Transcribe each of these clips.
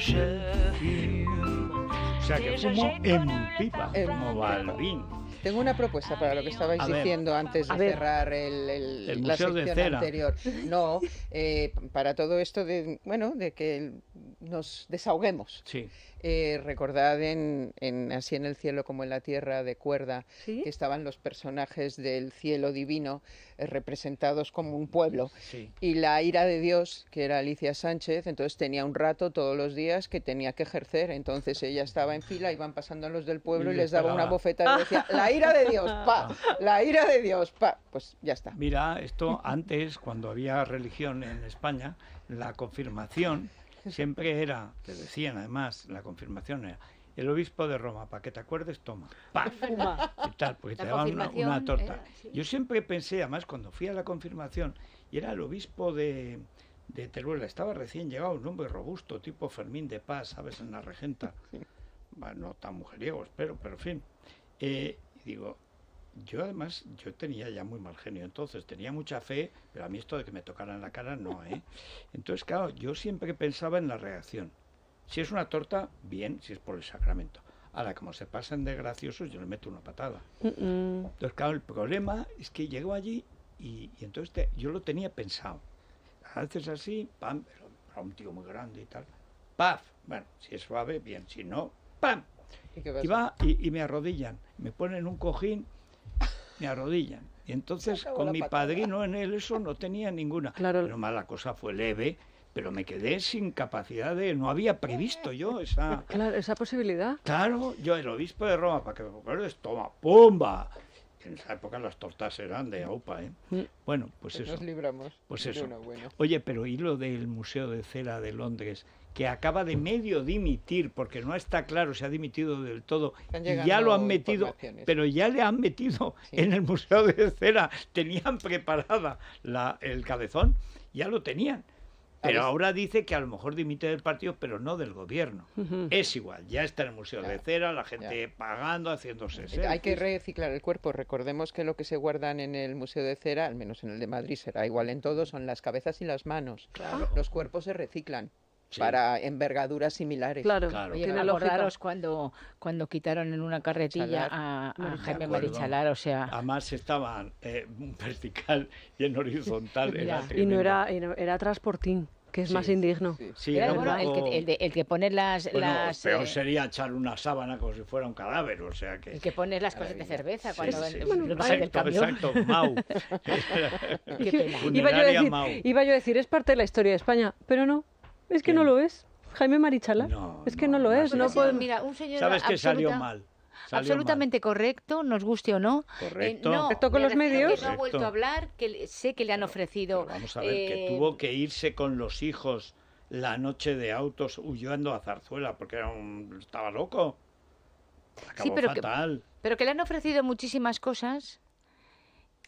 O sea, que como en pipa, como Tengo una propuesta para lo que estabais diciendo antes de cerrar el, la sección anterior. No, eh, para todo esto de, bueno, de que nos desahoguemos. Sí. Eh, recordad en, Así en el cielo como en la tierra de cuerda que estaban los personajes del cielo divino eh, representados como un pueblo. Y la ira de Dios, que era Alicia Sánchez, entonces tenía un rato todos los días que tenía que ejercer. Entonces ella estaba en fila, iban pasando los del pueblo y, les daba una bofetada y decía, la ira de Dios, pa, la ira de Dios, pa. Pues ya está. Mira, esto antes, cuando había religión en España, la confirmación Siempre era, te decían además, la confirmación era, el obispo de Roma, para que te acuerdes, toma. ¡Paf! Y tal, porque te daban una, torta. Yo siempre pensé, además, cuando fui a la confirmación, y era el obispo de, de Teruel, estaba recién llegado, un hombre robusto, tipo Fermín de Paz, ¿sabes? En la regenta. no tan mujeriego, espero, pero en fin. Eh, digo, yo además, yo tenía ya muy mal genio, entonces tenía mucha fe, pero a mí esto de que me tocaran la cara no, ¿eh? Entonces, claro, yo siempre pensaba en la reacción. Si es una torta, bien, si es por el sacramento. Ahora, como se pasan de graciosos, yo le meto una patada. Entonces, claro, el problema es que llego allí y, entonces yo lo tenía pensado. A veces así, pam, pero era un tío muy grande y tal. ¡Paf! Bueno, si es suave, bien, si no, ¡pam! ¿Y, va y, y me arrodillan, me ponen un cojín me arrodillan. Y entonces con mi padrino en él eso no tenía ninguna. Pero más la cosa fue leve, pero me quedé sin capacidad de, no había previsto yo esa... esa posibilidad. Claro, yo el obispo de Roma, para que me es toma, ¡pumba! en esa época las tortas eran de mm. AUPA, ¿eh? Mm. Bueno, pues, pues eso. Nos libramos. Pues eso. Oye, pero y lo del Museo de Cera de Londres, que acaba de mm. medio dimitir, porque no está claro si ha dimitido del todo, ya lo han metido, pero ya le han metido en el Museo de Cera, tenían preparada la, el cabezón, ya lo tenían. Pero ahora dice que a lo mejor dimite del partido, pero no del gobierno. Es igual, ya está en el Museo de Cera, la gente pagando, haciéndose eh, Hay que reciclar el cuerpo. Recordemos que lo que se guardan en el Museo de Cera, al menos en el de Madrid será igual en todo, son las cabezas y las manos. Los cuerpos se reciclan para envergaduras similares. Claro, claro. tiene cuando, cuando quitaron en una carretilla a, Jaime Marichalar, o sea... Además estaban eh, vertical y en horizontal. y no era, era, transportín que es más indigno. Sí, Era, el, que, el, que, pone las... peor eh, sería echar una sábana como si fuera un cadáver, o sea que... El que pone las cosas de cerveza cuando... Bueno, exacto, exacto, Mau. iba, yo Mau. iba yo a decir, es parte de la historia de España, pero no, es que no lo es. Jaime Marichala, No, es que no, lo es. No Mira, un señor Sabes que salió mal. absolutamente correcto, nos guste o no. Correcto. Eh, no, con los medios. Que no ha vuelto a hablar, que sé que le han ofrecido. vamos a ver, que eh, tuvo que irse con los hijos la noche de autos huyendo a Zarzuela porque era un... estaba loco. Acabó sí, pero Que, pero que le han ofrecido muchísimas cosas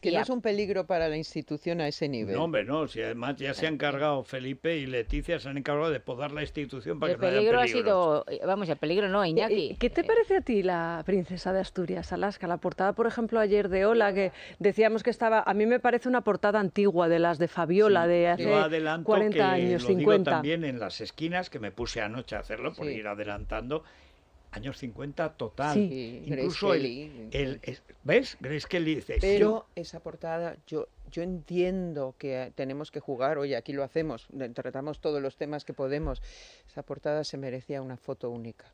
que no es un peligro para la institución a ese nivel. No, hombre, no. Si además ya se han encargado Felipe y Leticia, se han encargado de podar la institución para que no haya peligro. El peligro ha sido, eh, vamos, el peligro no, eh, eh, Iñaki. ¿Qué te parece a ti la princesa de Asturias, Alaska? La portada, por ejemplo, ayer de Ola, que decíamos que estaba, a mí me parece una portada antigua de las de Fabiola de hace 40 años, 50. también en las esquinas, que me puse anoche a hacerlo por ir adelantando años 50 total. Sí, Incluso ¿Ves? Grace Kelly dice... Pero esa portada, yo, yo entiendo que tenemos que jugar, oye, aquí lo hacemos, tratamos todos los temas que podemos. Esa portada se merecía una foto única.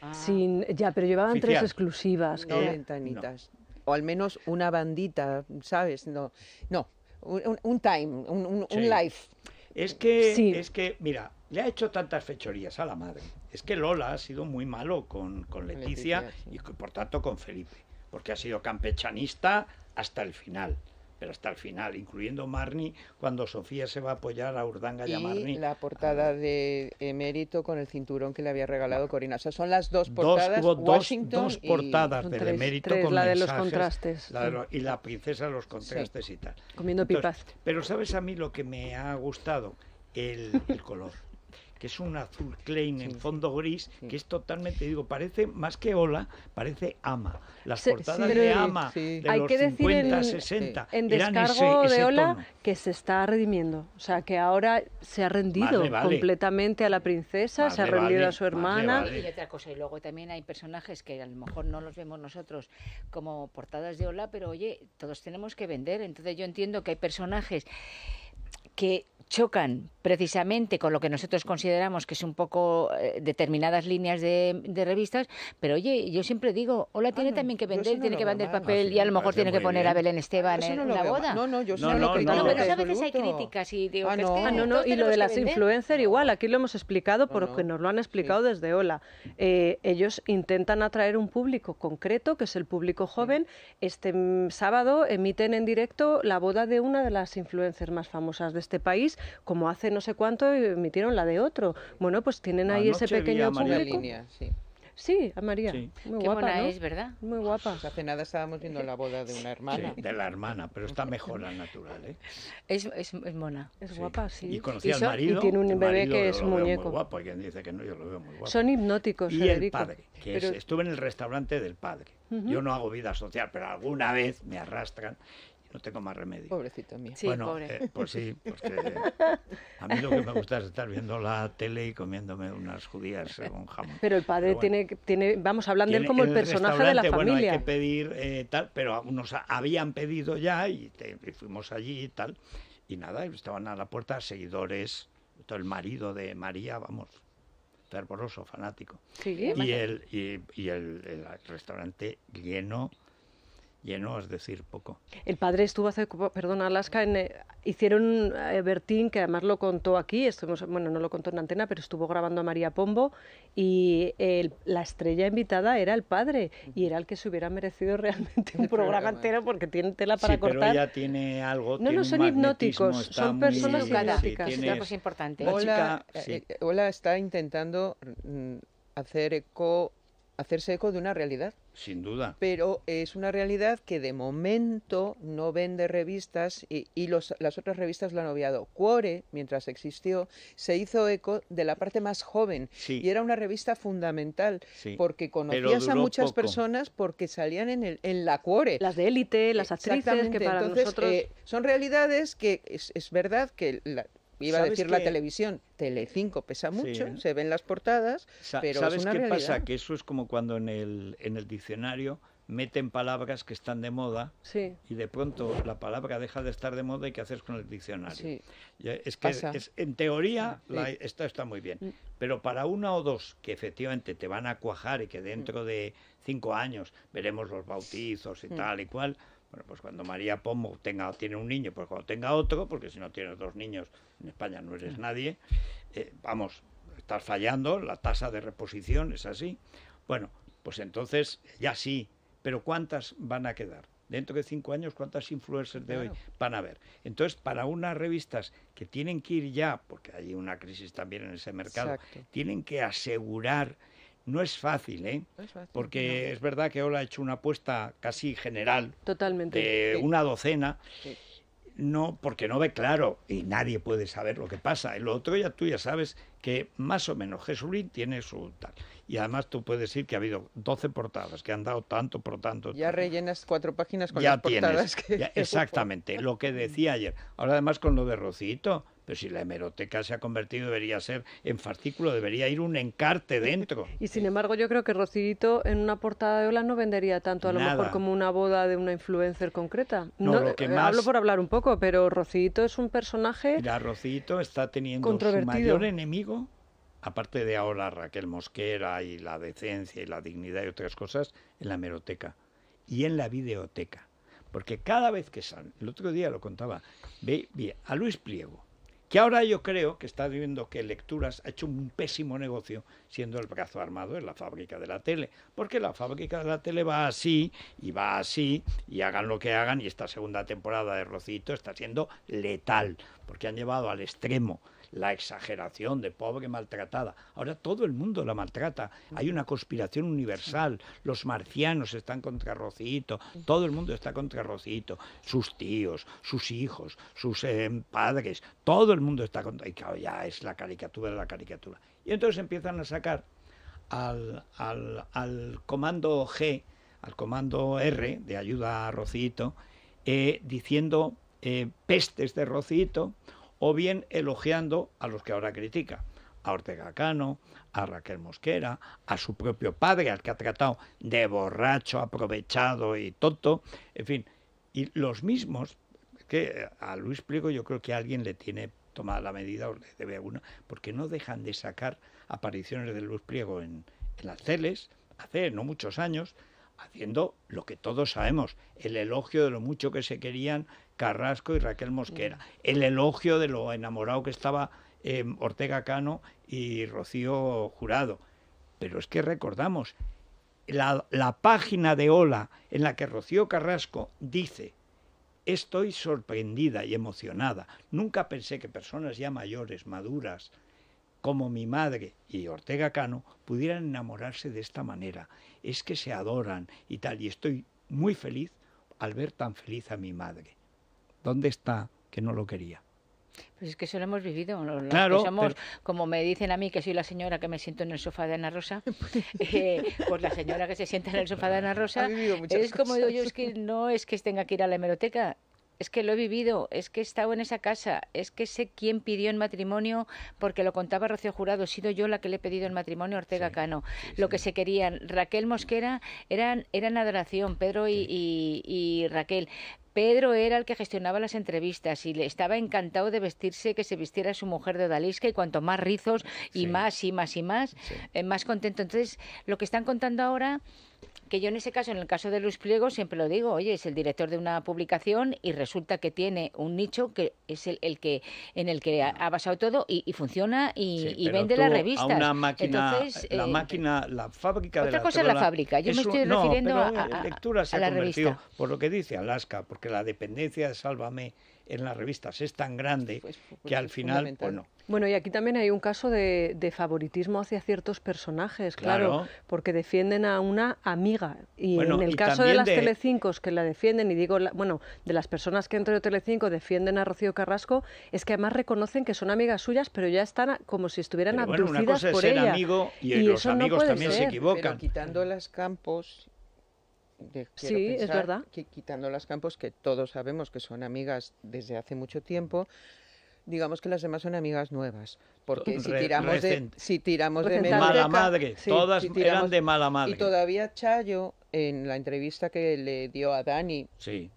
Ah. Sin, ya, pero llevaban tres exclusivas. No, ventanitas. O al menos una bandita, ¿sabes? No, no, un, time, un, life. un es que, es que, mira, le ha hecho tantas fechorías a la madre. Es que Lola ha sido muy malo con, Leticia, y por tanto con Felipe, porque ha sido campechanista hasta el final pero hasta el final, incluyendo Marni, cuando Sofía se va a apoyar a Urdanga y, a a Y La portada ah. de Emérito con el cinturón que le había regalado Corina. O sea, son las dos portadas. Dos, dos, portadas y Emérito con la de los contrastes. y la princesa de los contrastes y tal. Comiendo pipas. pero, ¿sabes a mí lo que me ha gustado? el color que es un azul Klein en fondo gris, que es totalmente, digo, parece más que Ola, parece Ama. Las portadas de Ama de Hay los que 50, decir en, 60 en descargo de Ola que se está redimiendo, o sea, que ahora se ha rendido completamente a la princesa, se ha rendido a su hermana. Y otra cosa, y luego también hay personajes que a lo mejor no los vemos nosotros como portadas de Ola, pero oye, todos tenemos que vender, entonces yo entiendo que hay personajes que chocan precisamente con lo que nosotros consideramos que es un poco eh, determinadas líneas de, de, revistas, pero oye, yo siempre digo, Hola tiene ah, también que vender, tiene que vender papel ah, y a lo mejor tiene que poner a Belén ah, Esteban en la boda. No, no, yo no, lo No, pero a veces hay críticas y digo que y lo de las influencers igual, aquí lo hemos explicado porque nos lo han explicado desde Hola. Eh, ellos intentan atraer un público concreto, que es el público joven. Este mm, sábado emiten en directo la boda de una de las influencers más famosas de este país, como hace no sé cuánto emitieron la de otro. Bueno, pues tienen ahí ese pequeño público. Línea, sí. Sí, a María. Muy Qué guapa, ¿no? es, ¿verdad? Muy guapa. Pues hace nada estábamos viendo la boda de una hermana. Sí, de la hermana, pero está mejor al natural, ¿eh? Es, es, es mona. Es guapa, sí. Y conocí al marido. Y tiene un bebé que es muñeco. muy guapo, dice que no, yo lo veo muy guapo. Son hipnóticos, Y el padre, que estuve en el restaurante del padre. Yo no hago vida social, pero alguna vez me arrastran no tengo más remedio. Pobrecito mío. Sí, bueno, eh, pues sí, pues a mí lo que me gusta es estar viendo la tele y comiéndome unas judías con jamón. Pero el padre tiene, tiene, vamos, hablando de él como el, personaje de la familia. Bueno, hay que pedir eh, tal, pero nos habían pedido ya y, fuimos allí y tal. Y nada, estaban a la puerta seguidores, todo el marido de María, vamos, fervoroso, fanático. y, el, y, el, restaurante lleno llenó, es decir, poco. El padre estuvo hace, perdón, Alaska, eh, hicieron eh, Bertín, que además lo contó aquí, bueno, no lo contó en antena, pero estuvo grabando a María Pombo y la estrella invitada era el padre y era el que se hubiera merecido realmente un programa entero porque tiene tela para cortar. Pero tiene algo. No, no son hipnóticos, son personas galácticas es importante. Hola, eh, Hola está intentando mm, hacer eco hacerse eco de una realidad. Sin duda. Pero es una realidad que de momento no vende revistas y, las otras revistas lo han obviado. Cuore, mientras existió, se hizo eco de la parte más joven y era una revista fundamental porque conocías a muchas personas porque salían en, en la Cuore. Las de élite, las actrices, que para nosotros... Eh, son realidades que es, verdad que iba a decir la televisión, Telecinco pesa mucho, se ven las portadas, pero ¿sabes es una qué pasa? Que eso es como cuando en el, diccionario meten palabras que están de moda y de pronto la palabra deja de estar de moda y qué haces con el diccionario. Es que en teoría esto está muy bien, mm. pero para una o dos que efectivamente te van a cuajar y que dentro mm. de cinco años veremos los bautizos y mm. tal y cual, bueno, pues cuando María Pomo tenga, tiene un niño, pues cuando tenga otro, porque si no tienes dos niños en España no eres mm. nadie, eh, vamos, estás fallando, la tasa de reposición es así. Bueno, pues entonces ya sí, pero ¿cuántas van a quedar? Dentro de cinco años, ¿cuántas influencers de hoy van a haber? Entonces, para unas revistas que tienen que ir ya, porque hay una crisis también en ese mercado, tienen que asegurar no es fácil, ¿eh? porque es verdad que Ola ha hecho una apuesta casi general. Totalmente. De una docena. No, porque no ve claro y nadie puede saber lo que pasa. Lo otro ya tú ya sabes que más o menos Jesulín tiene su tal. Y además tú puedes decir que ha habido 12 portadas que han dado tanto por tanto. Ya rellenas cuatro páginas con ya las portadas que... exactamente, lo que decía ayer. Ahora además con lo de Rocito, pero si la hemeroteca se ha convertido, debería ser en fascículo, debería ir un encarte dentro. Y sin embargo, yo creo que Rocito en una portada de Ola no vendería tanto, a lo mejor como una boda de una influencer concreta. No, que eh, Hablo por hablar un poco, pero Rocito es un personaje. Mira, Rocito está teniendo su mayor enemigo, aparte de ahora Raquel Mosquera y la decencia y la dignidad y otras cosas, en la hemeroteca y en la videoteca. Porque cada vez que salen, el otro día lo contaba, ve, a Luis Pliego que ahora yo creo que está diciendo que Lecturas ha hecho un pésimo negocio siendo el brazo armado en la fábrica de la tele, porque la fábrica de la tele va así y va así y hagan lo que hagan y esta segunda temporada de Rocito está siendo letal, porque han llevado al extremo la exageración de pobre maltratada. Ahora todo el mundo la maltrata. Hay una conspiración universal. Los marcianos están contra Rocito. Todo el mundo está contra Rocito. Sus tíos, sus hijos, sus eh, padres. Todo el mundo está contra. Y claro, ya es la caricatura de la caricatura. Y entonces empiezan a sacar al, al, al comando G, al comando R de ayuda a Rocito, eh, diciendo eh, pestes de Rocito o bien elogiando a los que ahora critica, a Ortega Cano, a Raquel Mosquera, a su propio padre, al que ha tratado de borracho, aprovechado y tonto, en fin, y los mismos, que a Luis Pliego yo creo que alguien le tiene tomada la medida o le debe alguna, porque no dejan de sacar apariciones de Luis Pliego en, en las teles, hace no muchos años, haciendo lo que todos sabemos, el elogio de lo mucho que se querían Carrasco y Raquel Mosquera, mm. el elogio de lo enamorado que estaba eh, Ortega Cano y Rocío Jurado. Pero es que recordamos, la, la página de Hola en la que Rocío Carrasco dice, estoy sorprendida y emocionada, nunca pensé que personas ya mayores, maduras, como mi madre y Ortega Cano pudieran enamorarse de esta manera. Es que se adoran y tal, y estoy muy feliz al ver tan feliz a mi madre. ¿Dónde está que no lo quería? Pues es que eso lo hemos vivido. claro, como me dicen a mí, que soy la señora que me siento en el sofá de Ana Rosa, pues, eh, pues la señora que se sienta en el sofá de Ana Rosa, es como digo yo, es que no es que tenga que ir a la hemeroteca, es que lo he vivido, es que he estado en esa casa, es que sé quién pidió en matrimonio, porque lo contaba Rocio Jurado, he sido yo la que le he pedido en matrimonio a Ortega Cano, lo que se querían. Raquel Mosquera eran, eran adoración, Pedro y Raquel, Pedro era el que gestionaba las entrevistas y le estaba encantado de vestirse, que se vistiera su mujer de Odalisca y cuanto más rizos y más y más y más, eh, más contento. Entonces, lo que están contando ahora que yo en ese caso, en el caso de Luis Pliego, siempre lo digo, oye, es el director de una publicación y resulta que tiene un nicho que es el, que en el que ha, basado todo y, funciona y, vende las revistas. A una máquina, la eh, máquina, la fábrica otra de la cosa es la fábrica, yo me estoy refiriendo a, lectura la revista. Por lo que dice Alaska, porque que la dependencia de Sálvame en las revistas es tan grande pues, pues, que al final, pues Bueno, y aquí también hay un caso de, favoritismo hacia ciertos personajes, claro, porque defienden a una amiga. Y en el caso de las de... Telecincos que la defienden, y digo, bueno, de las personas que dentro de Telecinco defienden a Rocío Carrasco, es que además reconocen que son amigas suyas, pero ya están como si estuvieran abducidas por ser amigo y, los amigos también se equivocan. quitando las campos sí, es verdad. Que, quitando las campos, que todos sabemos que son amigas desde hace mucho tiempo, digamos que las demás son amigas nuevas. Porque si tiramos de, si tiramos de mala madre, todas eran de mala madre. Y todavía Chayo, en la entrevista que le dio a Dani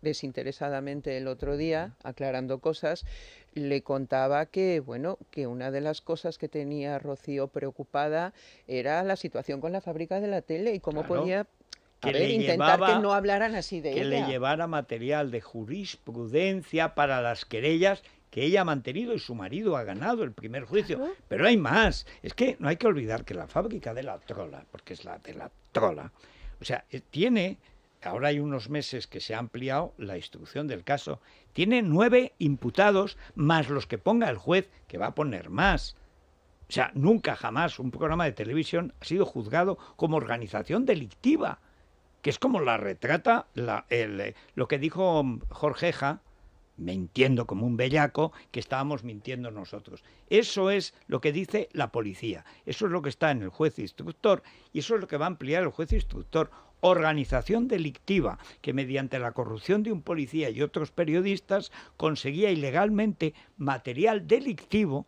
desinteresadamente el otro día, aclarando cosas, le contaba que, bueno, que una de las cosas que tenía Rocío preocupada era la situación con la fábrica de la tele y cómo ponía podía que le que no hablaran así de que le llevara material de jurisprudencia para las querellas que ella ha mantenido y su marido ha ganado el primer juicio. Pero hay más. Es que no hay que olvidar que la fábrica de la trola, porque es la de la trola, o sea, eh, tiene, ahora hay unos meses que se ha ampliado la instrucción del caso, tiene nueve imputados más los que ponga el juez, que va a poner más. O sea, nunca jamás un programa de televisión ha sido juzgado como organización delictiva que es como la retrata la, eh, lo que dijo Jorgeja, mintiendo como un bellaco, que estábamos mintiendo nosotros. Eso es lo que dice la policía, eso es lo que está en el juez instructor y eso es lo que va a ampliar el juez instructor. Organización delictiva que mediante la corrupción de un policía y otros periodistas conseguía ilegalmente material delictivo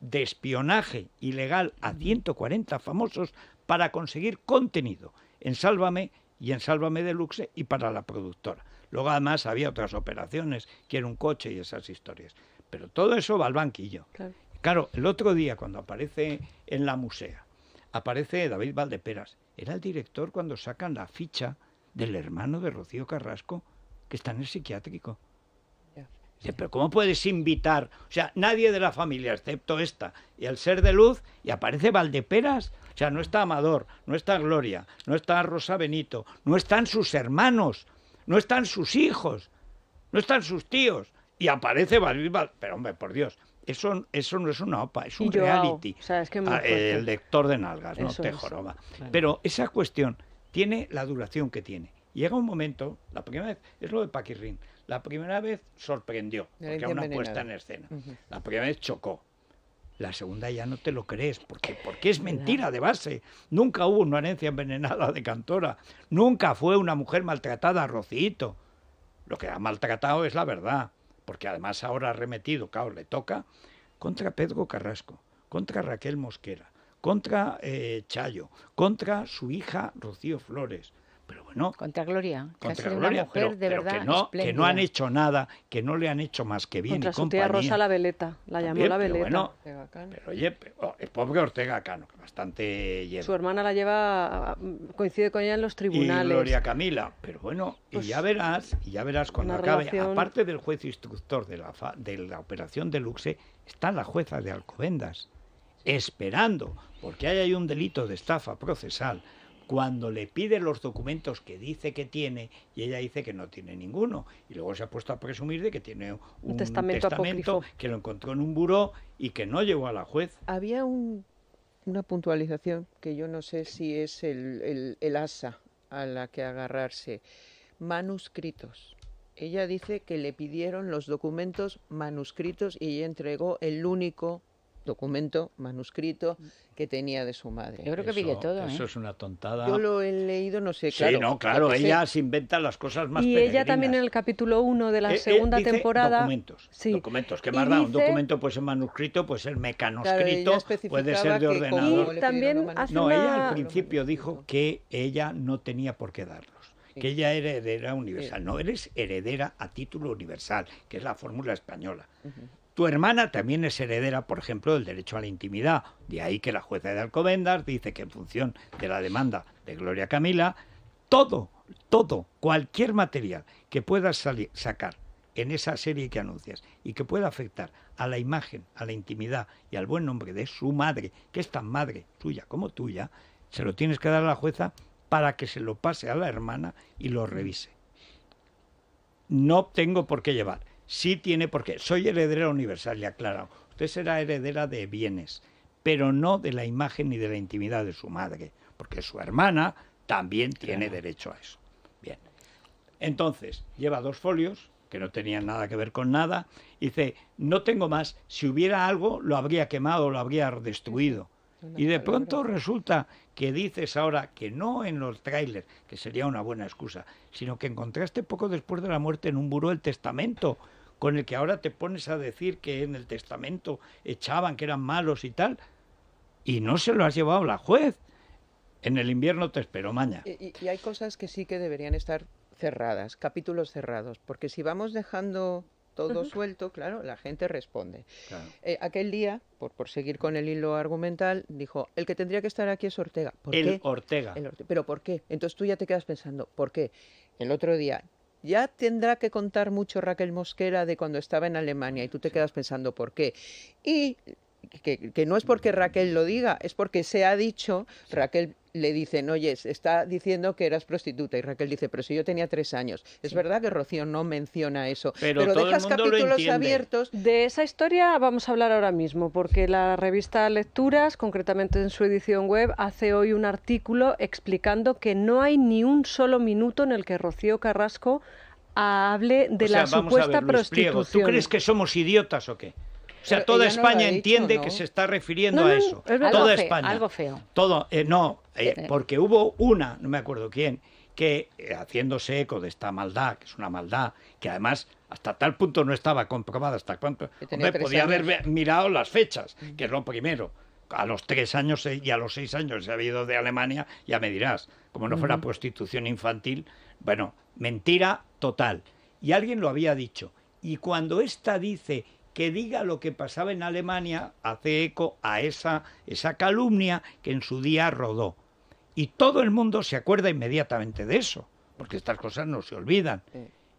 de espionaje ilegal a 140 famosos para conseguir contenido. En Sálvame y en Sálvame Deluxe y para la productora. Luego además había otras operaciones, quiero un coche y esas historias. Pero todo eso va al banquillo. Claro, el otro día cuando aparece en la musea, aparece David Valdeperas. Era el director cuando sacan la ficha del hermano de Rocío Carrasco que está en el psiquiátrico. Pero ¿cómo puedes invitar? O sea, nadie de la familia, excepto esta, y al ser de luz, y aparece Valdeperas. O sea, no está Amador, no está Gloria, no está Rosa Benito, no están sus hermanos, no están sus hijos, no están sus tíos. Y aparece Valvíbal, pero hombre, por Dios, eso, eso no es una OPA, es un reality. Ah, el lector de nalgas, no te Pero esa cuestión tiene la duración que tiene. Llega un momento, la primera vez, es lo de Paquirrín, la primera vez sorprendió, porque era una puesta en escena. La primera vez chocó, la segunda ya no te lo crees, porque, es mentira de base. Nunca hubo una herencia envenenada de Cantora, nunca fue una mujer maltratada a Rocito. Lo que ha maltratado es la verdad, porque además ahora ha remetido, claro, le toca, contra Pedro Carrasco, contra Raquel Mosquera, contra eh, Chayo, contra su hija Rocío Flores contra Gloria. Contra Gloria, mujer, de verdad, que, no, han hecho nada, que no le han hecho más que bien. Contra y su Rosa la Veleta, la llamó la Veleta. Pero, oh, el pobre Ortega Cano, que bastante Su hermana la lleva, ah, ah, coincide con ella en los tribunales. Y Gloria Camila, pero bueno, y pues ya verás, y ya verás cuando acabe. Aparte del juez instructor de la, de la operación de Luxe, está la jueza de Alcobendas, esperando, porque ahí hay un delito de estafa procesal cuando le pide los documentos que dice que tiene y ella dice que no tiene ninguno. Y luego se ha puesto a presumir de que tiene un, testamento, que lo encontró en un buró y que no llegó a la juez. Había un, una puntualización que yo no sé si es el, asa a la que agarrarse. Manuscritos. Ella dice que le pidieron los documentos manuscritos y entregó el único documento manuscrito mm. que tenía de su madre. Yo creo que pide todo. Eso ¿eh? es una tontada. Yo lo he leído, no sé, claro. Sí, no, claro, ella se inventa las cosas más Y ella también en el capítulo 1 de la eh, eh, segunda temporada. Documentos. Sí. Documentos. ¿Qué más da? Un documento pues, pues, puede ser manuscrito, puede ser mecanoscrito, puede ser de ordenador. también hace no, ella al principio dijo que ella no tenía por qué darlos que ella era heredera universal. No, eres heredera a título universal, que es la fórmula española. Tu hermana también es heredera, por ejemplo, del derecho a la intimidad. De ahí que la jueza de Alcobendas dice que en función de la demanda de Gloria Camila, todo, todo, cualquier material que puedas sacar en esa serie que anuncias y que pueda afectar a la imagen, a la intimidad y al buen nombre de su madre, que es tan madre suya como tuya, se lo tienes que dar a la jueza para que se lo pase a la hermana y lo revise. No tengo por qué llevar sí tiene porque Soy heredera universal, le aclaro. Usted será heredera de bienes, pero no de la imagen ni de la intimidad de su madre, porque su hermana también tiene derecho a eso. Bien. Entonces, lleva dos folios que no tenían nada que ver con nada. Dice, no tengo más, si hubiera algo lo habría quemado, lo habría destruido. Y de pronto resulta que dices ahora que no en los trailers, que sería una buena excusa, sino que encontraste poco después de la muerte en un buró el testamento con el que ahora te pones a decir que en el testamento echaban, que eran malos y tal, y no se lo has llevado a la juez. En el invierno te espero maña. Y, hay cosas que sí que deberían estar cerradas, capítulos cerrados, porque si vamos dejando todo suelto, claro, la gente responde. Eh, aquel día, por, por, seguir con el hilo argumental, dijo, el que tendría que estar aquí es Ortega. ¿Por qué? Ortega. El Ortega. ¿Pero por qué? Entonces tú ya te quedas pensando, ¿por qué? El otro día, ya tendrá que contar mucho Raquel Mosquera de cuando estaba en Alemania y tú te quedas pensando por qué. Y que, no es porque Raquel lo diga, es porque se ha dicho, Raquel le dicen, oye, está diciendo que eras prostituta, y Raquel dice, pero si yo tenía tres años. Es verdad que Rocío no menciona eso, pero, dejas capítulos abiertos. De esa historia vamos a hablar ahora mismo, porque la revista Lecturas, concretamente en su edición web, hace hoy un artículo explicando que no hay ni un solo minuto en el que Rocío Carrasco hable de la supuesta prostitución. ¿Tú crees que somos idiotas o qué? O sea, toda España entiende que se está refiriendo a eso. toda España. algo feo. Todo, eh, no, eh, eh, porque hubo una, no me acuerdo quién, que haciéndose eco de esta maldad, que es una maldad, que además hasta tal punto no estaba comprobada, hasta cuánto. podía haber mirado las fechas, mm. que es lo primero. A los tres años y a los seis años se ha ido de Alemania, ya me dirás, como no fuera prostitución infantil. Bueno, mentira total. Y alguien lo había dicho. Y cuando esta dice que diga lo que pasaba en Alemania hace eco a esa, esa calumnia que en su día rodó. Y todo el mundo se acuerda inmediatamente de eso, porque estas cosas no se olvidan.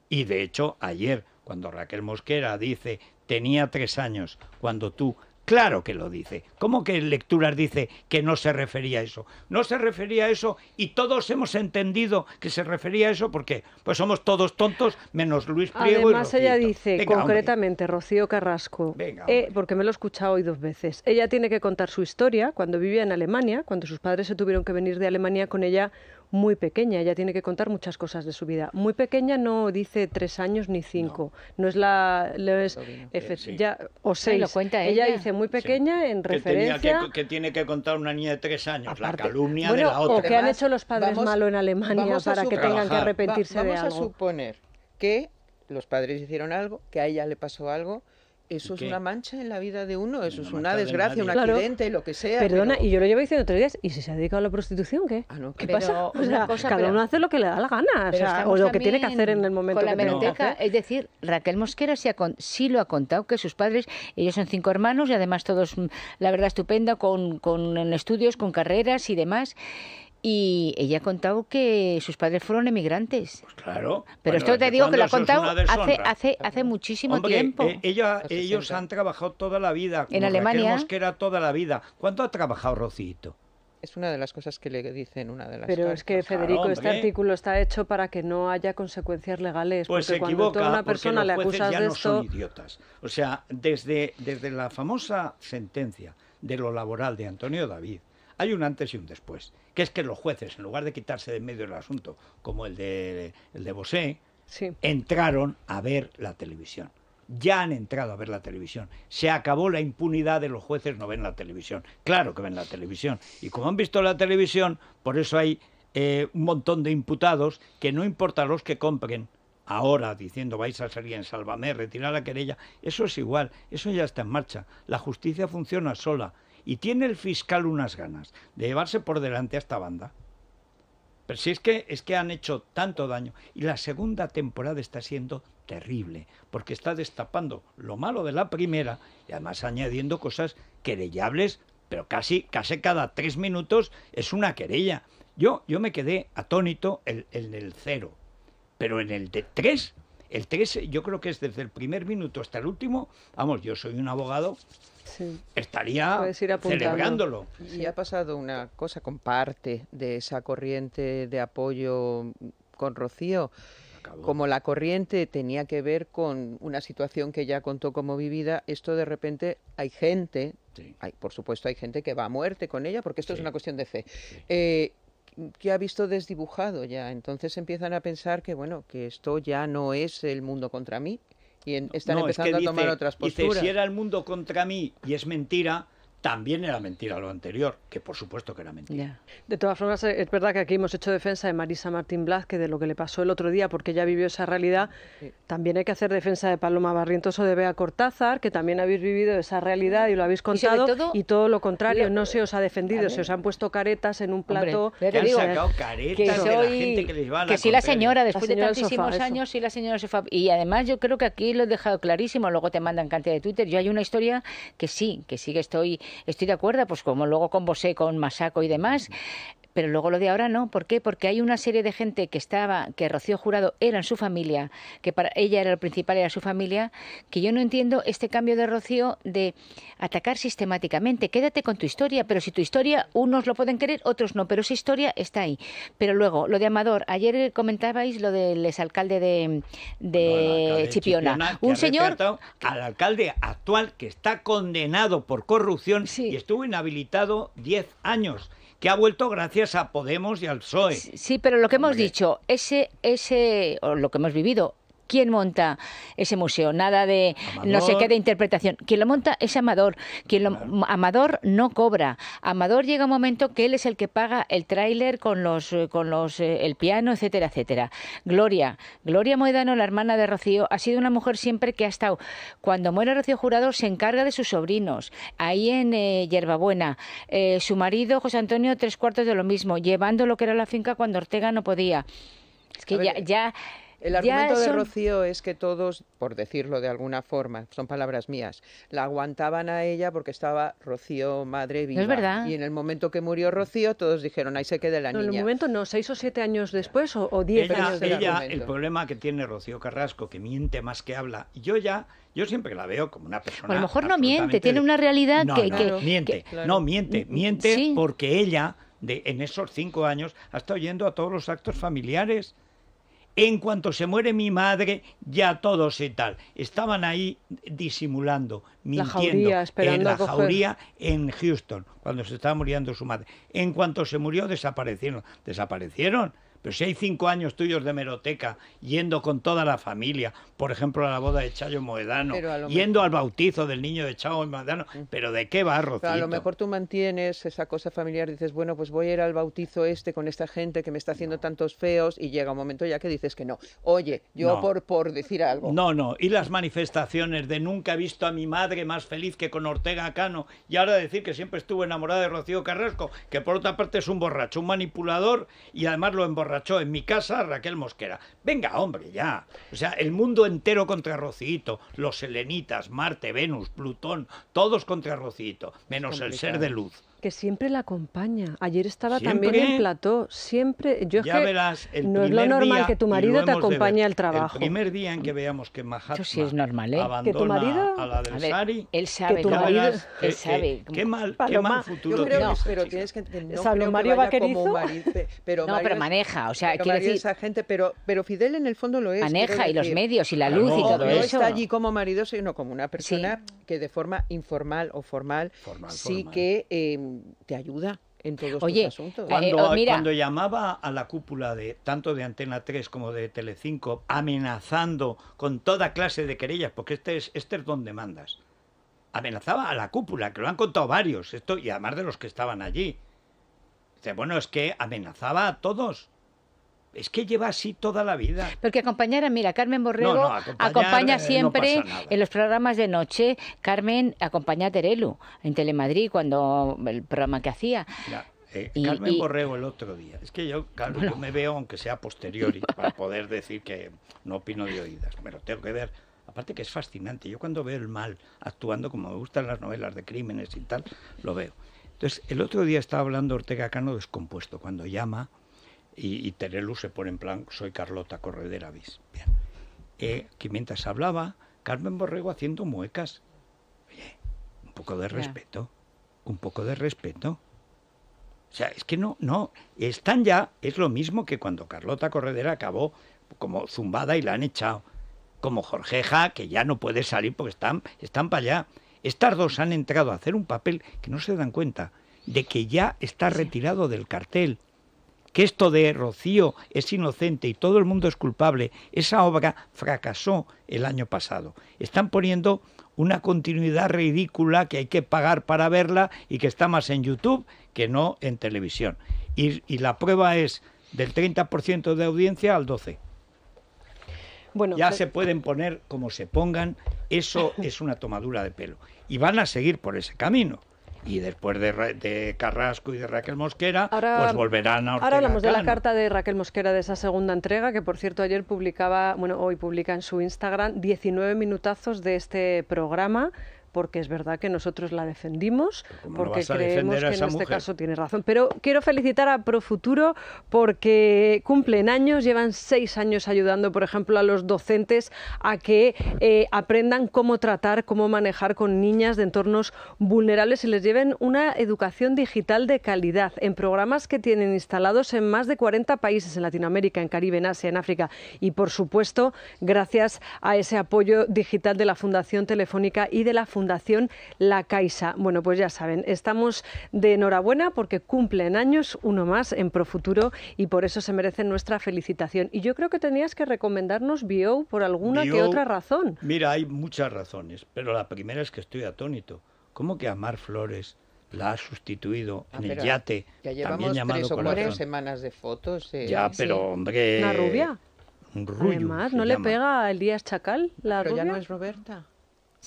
Y de hecho, ayer, cuando Raquel Mosquera dice, tenía tres años, cuando tú Claro que lo dice. ¿Cómo que lecturas dice que no se refería a eso? No se refería a eso y todos hemos entendido que se refería a eso porque pues somos todos tontos menos Luis Priego. Además ella dice concretamente Rocío Carrasco, eh, porque me lo he escuchado hoy dos veces. Ella tiene que contar su historia cuando vivía en Alemania, cuando sus padres se tuvieron que venir de Alemania con ella muy pequeña, ella tiene que contar muchas cosas de su vida. Muy pequeña no dice tres años ni cinco, no, es la... es, eh, ya, o seis. cuenta ella. dice muy pequeña en referencia... Que, tiene que contar una niña de tres años, la calumnia de la otra. que han hecho los padres malo en Alemania para que tengan que arrepentirse de algo. Vamos a suponer que los padres hicieron algo, que a ella le pasó algo eso es una mancha en la vida de uno, eso es una desgracia, un accidente, lo que sea. Perdona, y yo lo llevo diciendo tres días, ¿y si se ha dedicado a la prostitución qué? Ah, ¿Qué pasa? O sea, cada uno hace lo que le da la gana, o, lo que tiene que hacer en el momento la que Es decir, Raquel Mosquera sí, sí, lo ha contado, que sus padres, ellos son cinco hermanos y además todos, mm, la verdad, estupenda, con, con estudios, con carreras y demás. Y ella ha contado que sus padres fueron emigrantes. Pues claro. Pero esto te digo que lo ha contado hace, hace, hace muchísimo tiempo. Eh, ellos han trabajado toda la vida. En Alemania. que era toda la vida. ¿Cuánto ha trabajado Rocito? Es una de las cosas que le dicen una de las Pero es que, Federico, este artículo está hecho para que no haya consecuencias legales. Pues porque se equivoca, cuando una persona le acusas no son idiotas. O sea, desde, desde la famosa sentencia de lo laboral de Antonio David, hay un antes y un después, que es que los jueces, en lugar de quitarse de medio del asunto, como el de, el de Bosé, entraron a ver la televisión. Ya han entrado a ver la televisión. Se acabó la impunidad de los jueces no ven la televisión. Claro que ven la televisión. Y como han visto la televisión, por eso hay eh, un montón de imputados que no importa los que compren, ahora diciendo vais a salir en Sálvame, retirar la querella, eso es igual, eso ya está en marcha. La justicia funciona sola. Y tiene el fiscal unas ganas de llevarse por delante a esta banda. Pero si es que, es que han hecho tanto daño. Y la segunda temporada está siendo terrible, porque está destapando lo malo de la primera y además añadiendo cosas querellables, pero casi, casi cada tres minutos es una querella. Yo, yo me quedé atónito en el, cero, pero en el de tres el 13, yo creo que es desde el primer minuto hasta el último, vamos, yo soy un abogado, estaría celebrándolo. Y ha pasado una cosa con parte de esa corriente de apoyo con Rocío. Como la corriente tenía que ver con una situación que ya contó como vivida, esto de repente hay gente, hay, por supuesto hay gente que va a muerte con ella, porque esto es una cuestión de fe, eh, que ha visto desdibujado ya. Entonces empiezan a pensar que, bueno, que esto ya no es el mundo contra mí y están empezando a tomar otras posturas. Dice, si era el mundo contra mí y es mentira, también era mentira lo anterior, que por supuesto que era mentira. De todas formas, eh, es verdad que aquí hemos hecho defensa de Marisa Martín Blas, que de lo que le pasó el otro día, porque ella vivió esa realidad, también hay que hacer defensa de Paloma Barrientos o de Bea Cortázar, que también habéis vivido esa realidad y lo habéis contado, y, todo, lo contrario, no se os ha defendido, se os han puesto caretas en un plato. Hombre, sacado caretas que soy, la que les la señora, después de tantísimos años, sí la señora se Y además yo creo que aquí lo he dejado clarísimo, luego te mandan cantidad de Twitter, yo hay una historia que sí, que sí que estoy estoy de acuerdo, pues como luego con Bosé, con Masaco y demás, pero luego lo de ahora no. ¿Por qué? Porque hay una serie de gente que estaba, que Rocío Jurado era en su familia, que para ella era el principal, era su familia, que yo no entiendo este cambio de Rocío de atacar sistemáticamente. Quédate con tu historia, pero si tu historia, unos lo pueden querer, otros no, pero esa historia está ahí. Pero luego, lo de Amador, ayer comentabais lo del exalcalde de, Chipiona. Un señor. Al alcalde actual que está condenado por corrupción y estuvo inhabilitado 10 años que ha vuelto gracias a Podemos y al PSOE. Sí, pero lo que hemos dicho, ese, ese, lo que hemos vivido, ¿Quién monta ese museo? Nada de no sé qué de interpretación. Quien lo monta es Amador. Quien Amador no cobra. Amador llega un momento que él es el que paga el tráiler con los eh, con los eh, el piano, etcétera, etcétera. Gloria, Gloria Moedano, la hermana de Rocío, ha sido una mujer siempre que ha estado cuando muere Rocío Jurado se encarga de sus sobrinos. Ahí en Yerbabuena, eh, su marido José Antonio tres cuartos de lo mismo, llevando lo que era la finca cuando Ortega no podía. Es que ya el argumento de Rocío es que todos, por decirlo de alguna forma, son palabras mías, la aguantaban a ella porque estaba Rocío madre viva. es verdad. Y en el momento que murió Rocío, todos dijeron, ahí se quede la niña. En el momento no, seis o siete años después o, diez años ella, el, problema que tiene Rocío Carrasco, que miente más que habla, yo ya... Yo siempre la veo como una persona. A lo mejor no miente, tiene una realidad que, que, no, miente, No, miente, miente porque ella de, en esos cinco años ha estado yendo a todos los actos familiares en cuanto se muere mi madre, ya todos y tal. Estaban ahí disimulando, mintiendo, en la jauría en Houston, cuando se estaba muriendo su madre. En cuanto se murió, desaparecieron. Desaparecieron pero si hay cinco años tuyos de meroteca, yendo con toda la familia, por ejemplo, a la boda de Chayo Moedano, yendo al bautizo del niño de Chayo Moedano, mm. pero ¿de qué va, Rocío? a lo mejor tú mantienes esa cosa familiar, dices, bueno, pues voy a ir al bautizo este con esta gente que me está haciendo tantos feos, y llega un momento ya que dices que no. Oye, yo por, por decir algo. No, no, y las manifestaciones de nunca he visto a mi madre más feliz que con Ortega Cano, y ahora decir que siempre estuvo enamorada de Rocío Carrasco, que por otra parte es un borracho, un manipulador, y además lo emborracha en mi casa Raquel Mosquera. Venga, hombre, ya. O sea, el mundo entero contra Rocito, los helenitas, Marte, Venus, Plutón, todos contra Rocito, menos el ser de luz que siempre la acompaña. Ayer estaba también en plató. Siempre. Yo ya es que verás, no es lo normal que tu marido te acompañe al trabajo. El primer día en que veamos que Mahatma sí es normal, ¿eh? abandona ¿Que tu marido? a la del Sari, él sabe, tu marido, él sabe. Qué, mal, qué mal futuro. Yo creo no, que, pero tienes que entender. No Mario pero no, pero maneja, o sea, quiere decir. Esa gente, pero, pero Fidel en el fondo lo es. Maneja y los medios y la luz y todo eso. No está allí como marido, sino como una persona que de forma informal o formal sí que em, te ayuda en todos estos asuntos. Eh, cuando, cuando llamaba a la cúpula de tanto de Antena 3 como de Telecinco amenazando con toda clase de querellas, porque este es, este es donde mandas. Amenazaba a la cúpula, que lo han contado varios, esto, y además de los que estaban allí. Dice, bueno, es que amenazaba a todos. Es que lleva así toda la vida. Porque acompañara, mira, Carmen Borrego acompaña eh, siempre en los programas de noche. Carmen acompaña a Terelu en Telemadrid cuando el programa que hacía. Eh, Carmen Borrego el otro día. Es que yo, claro, me veo, aunque sea posterior para poder decir que no opino de oídas. Pero tengo que ver. Aparte que es fascinante. Yo cuando veo el mal actuando, como me gustan las novelas de crímenes y tal, lo veo. Entonces, el otro día estaba hablando Ortega Cano descompuesto, cuando llama y, y se pone en plan, soy Carlota Corredera Bis. Eh, que mientras hablaba, Carmen Borrego haciendo muecas. Oye, un poco de respeto, un poco de respeto. O sea, es que no, no, están ya, es lo mismo que cuando Carlota Corredera acabó como zumbada y la han echado. Como Jorgeja, que ya no puede salir porque están, están para allá. Estas dos han entrado a hacer un papel que no se dan cuenta de que ya está retirado del cartel que esto de Rocío es inocente y todo el mundo es culpable, esa obra fracasó el año pasado. Están poniendo una continuidad ridícula que hay que pagar para verla y que está más en YouTube que no en televisión. Y, la prueba es del 30% de audiencia al 12%. Bueno, ya se pueden poner como se pongan, eso es una tomadura de pelo. Y van a seguir por ese camino y después de, Carrasco y de Raquel Mosquera, pues volverán a Ortega Ahora hablamos de la carta de Raquel Mosquera de esa segunda entrega, que por cierto ayer publicaba, bueno, hoy publica en su Instagram 19 minutazos de este programa porque es verdad que nosotros la defendimos, porque creemos que en este caso tiene razón. Pero quiero felicitar a Profuturo porque cumplen años, llevan seis años ayudando, por ejemplo, a los docentes a que eh, aprendan cómo tratar, cómo manejar con niñas de entornos vulnerables y les lleven una educación digital de calidad en programas que tienen instalados en más de 40 países en Latinoamérica, en Caribe, en Asia, en África y, por supuesto, gracias a ese apoyo digital de la Fundación Telefónica y de la Fundación Fundación La Caixa. Bueno, pues ya saben, estamos de enhorabuena porque cumplen años, uno más en Profuturo y por eso se merecen nuestra felicitación. Y yo creo que tenías que recomendarnos Bio por alguna que otra razón. Mira, hay muchas razones, pero la primera es que estoy atónito. ¿Cómo que Amar Flores la ha sustituido en el ah, yate? Ya llevamos tres o cuatro semanas de fotos. Eh. Ya, pero hombre... Una rubia. Un ¿no le pega a Elías Chacal la pero ya no es Roberta.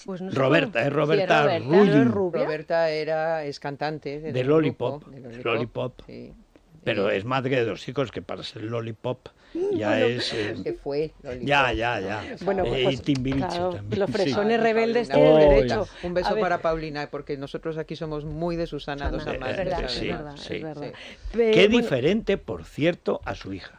Pues Roberta, es Roberta, Rubio. Roberta, era, es cantante de, Lollipop. Lollipop. Pero es madre de dos hijos que para ser Lollipop ya es. Eh, fue. Ya, ya, ya. Bueno, eh, pues, Los fresones rebeldes tienen derecho. Un beso para Paulina, porque nosotros aquí somos muy de Susana dos amantes. Qué diferente, por cierto, a su hija.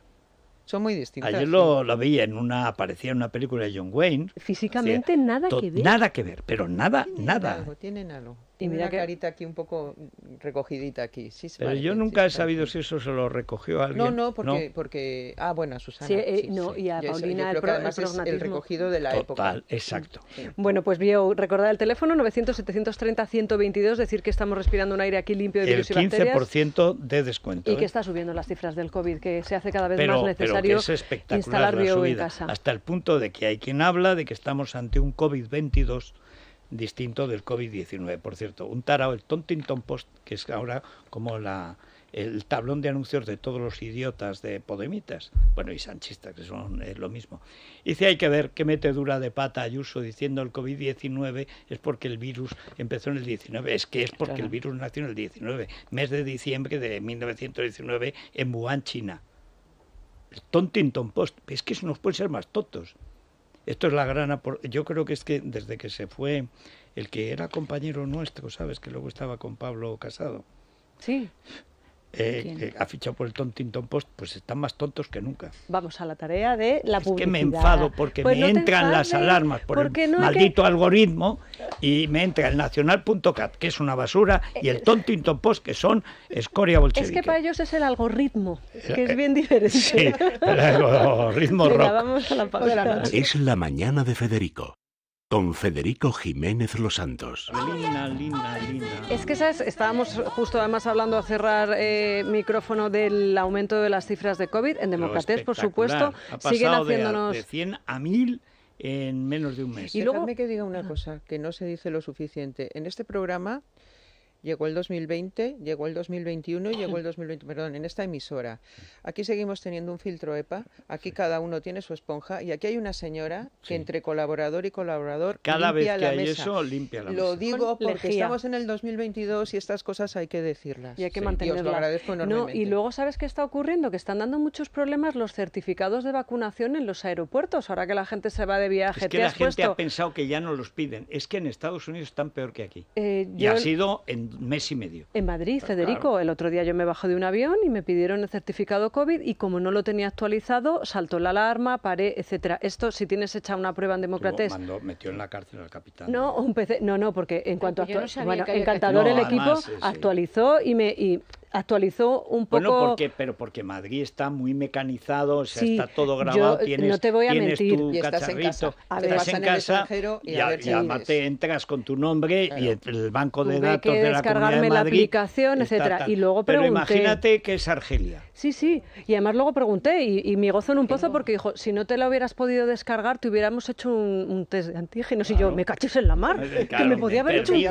Son muy distintas. Ayer lo, lo vi en una, aparecía en una película de John Wayne. Físicamente nada que ver. Nada que ver, pero nada, tienen nada. Algo, tienen algo. Y mira una carita aquí un poco recogidita aquí. Sí, Pero yo nunca he sabido si eso se lo recogió alguien. No, no, porque... porque... Ah, bueno, a Susana. Sí, eh, no, y a Paulina el programa el, el, recogido de la época. Total, exacto. Bueno, pues vio recordar el teléfono 900-730-122, decir que estamos respirando un aire aquí limpio de virus y El 15% de descuento. Y que ¿eh? está subiendo las cifras del COVID, que se hace cada vez más necesario instalar bio en casa. Hasta el punto de que hay quien habla de que estamos ante un COVID-22 distinto del COVID-19. Por cierto, un tarao, el Tontington Post, que es ahora como la, el tablón de anuncios de todos los idiotas de Podemitas, bueno, y sanchistas, que son lo mismo. Y si hay que ver qué mete dura de pata Ayuso diciendo el COVID-19 es porque el virus empezó en el 19, es que es porque el virus nació en el 19, mes de diciembre de 1919 en Wuhan, China. El Tontington Post, es que eso nos puede ser más totos. Esto es la gran... Yo creo que es que desde que se fue el que era compañero nuestro, ¿sabes? Que luego estaba con Pablo Casado. Sí. Eh, eh, ha fichado por el Tontington Post, pues están más tontos que nunca. Vamos a la tarea de la es que me enfado porque pues me entran las alarmas por el maldito algoritmo y me entra el nacional.cat, que es una basura, y el eh, Tontington Post, que son escoria bolchevique. Es que para ellos es el algoritmo, que es bien diferente. Sí, el algoritmo rock. Es la mañana de Federico con Federico Jiménez Los Santos. Es que ¿sabes? estábamos justo además hablando a cerrar eh, micrófono del aumento de las cifras de COVID en Democratés, por supuesto. Siguen haciéndonos. De, 100 a 1000 en menos de un mes. Y luego me que diga una cosa que no se dice lo suficiente. En este programa Llegó el 2020, llegó el 2021 y llegó el 2020, perdón, en esta emisora. Aquí seguimos teniendo un filtro EPA, aquí cada uno tiene su esponja y aquí hay una señora que entre colaborador y colaborador cada vez que la hay eso limpia la Lo digo porque estamos en el 2022 y estas cosas hay que decirlas. Y hay que mantenerlas. Y lo agradezco enormemente. No, y luego sabes qué está ocurriendo que están dando muchos problemas los certificados de vacunación en los aeropuertos ahora que la gente se va de viaje. Es que la gente ha pensado que ya no los piden. Es que en Estados Unidos están peor que aquí. Eh, y ha sido en mes y medio. En Madrid, ah, Federico, el otro día yo me bajo de un avión y me pidieron el certificado COVID y como no lo tenía actualizado, saltó la alarma, paré, etcétera. Esto, si tienes hecha una prueba en Democrates... metió en la cárcel al capitán. No, un PC, no, no, porque en cuanto... a... bueno, encantador el equipo actualizó y me... Y actualizó un poco. Bueno, porque, pero porque Madrid está muy mecanizado, o sea, está todo grabado, tienes, no te voy a mentir. y estás en casa, a estás en te entras con tu nombre y el, banco de datos de la Comunidad de Madrid. la aplicación, etcétera. Y luego pregunté. Pero imagínate que es Argelia. Sí, sí. Y además luego pregunté y, y me gozo en un pozo porque dijo, si no te la hubieras podido descargar, te hubiéramos hecho un, test de antígenos y yo, me caches en la mar, eh, que me podía haber hecho un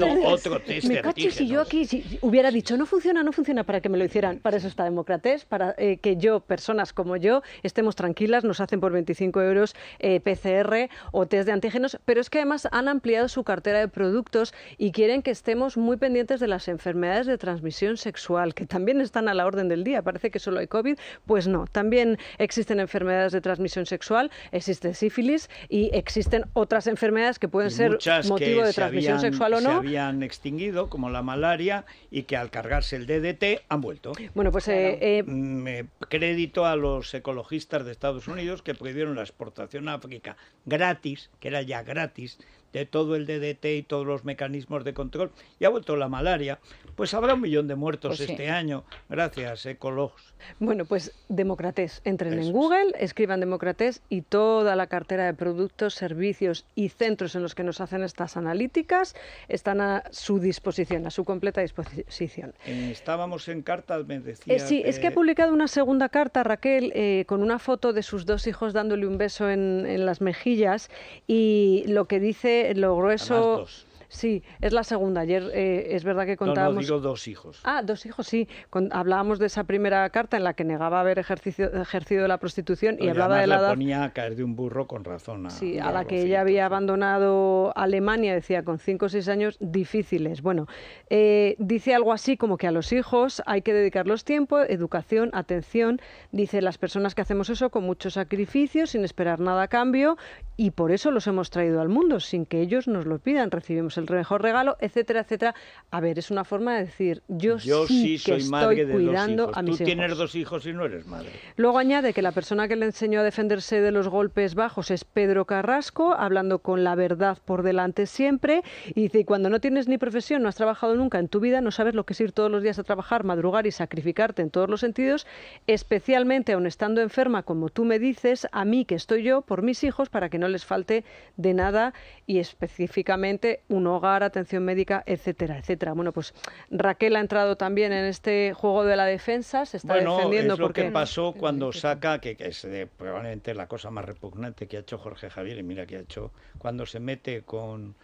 test. me caches y yo aquí si, hubiera dicho, no funciona, no funciona para que me lo hicieran. Para eso está Democrates, para eh, que yo, personas como yo, estemos tranquilas. Nos hacen por 25 euros eh, PCR o test de antígenos, pero es que además han ampliado su cartera de productos y quieren que estemos muy pendientes de las enfermedades de transmisión sexual, que también están a la orden del día. Parece que solo hay COVID. Pues no, también existen enfermedades de transmisión sexual, existe sífilis y existen otras enfermedades que pueden ser motivo de transmisión sexual o no. Se habían extinguido, como la malaria, y que al cargarse el DDT han vuelto. Bueno, pues eh, eh, crédito a los ecologistas de Estados Unidos que prohibieron la exportación a África gratis, que era ya gratis, de todo el DDT y todos los mecanismos de control, y ha vuelto la malaria, pues habrá un millón de muertos pues este año. Gracias, ecologos eh, Bueno, pues Democrates, entren en Google, escriban Democrates y toda la cartera de productos, servicios y centros en los que nos hacen estas analíticas están a su disposición, a su completa disposición. estábamos en cartas, me decía. Eh, sí, es que ha publicado una segunda carta, Raquel, eh, con una foto de sus dos hijos dándole un beso en las mejillas y lo que dice lo grueso Sí, es la segunda. Ayer eh, es verdad que contábamos... No, digo dos hijos. Ah, dos hijos, sí. Hablábamos de esa primera carta en la que negaba haber ejercicio... ejercido la prostitución y, hablaba de la, la ponía a caer de un burro con razón. sí, a la que ella había abandonado Alemania, decía, con cinco o seis años difíciles. Bueno, eh, dice algo así como que a los hijos hay que dedicarlos tiempo, educación, atención. Dice, las personas que hacemos eso con mucho sacrificio, sin esperar nada a cambio, y por eso los hemos traído al mundo, sin que ellos nos lo pidan. Recibimos el mejor regalo, etcétera, etcétera. A ver, es una forma de decir, yo, sí, soy madre estoy cuidando a mis Tú tienes dos hijos y no eres madre. Luego añade que la persona que le enseñó a defenderse de los golpes bajos es Pedro Carrasco, hablando con la verdad por delante siempre. Y dice, cuando no tienes ni profesión, no has trabajado nunca en tu vida, no sabes lo que es ir todos los días a trabajar, madrugar y sacrificarte en todos los sentidos, especialmente aun estando enferma, como tú me dices, a mí que estoy yo, por mis hijos, para que no les falte de nada y específicamente uno hogar, atención médica, etcétera, etcétera. Bueno, pues Raquel ha entrado también en este juego de la defensa, se está bueno, defendiendo es lo que pasó cuando saca, que, es eh, probablemente la cosa más repugnante que ha hecho Jorge Javier, y mira que ha hecho, cuando se mete con,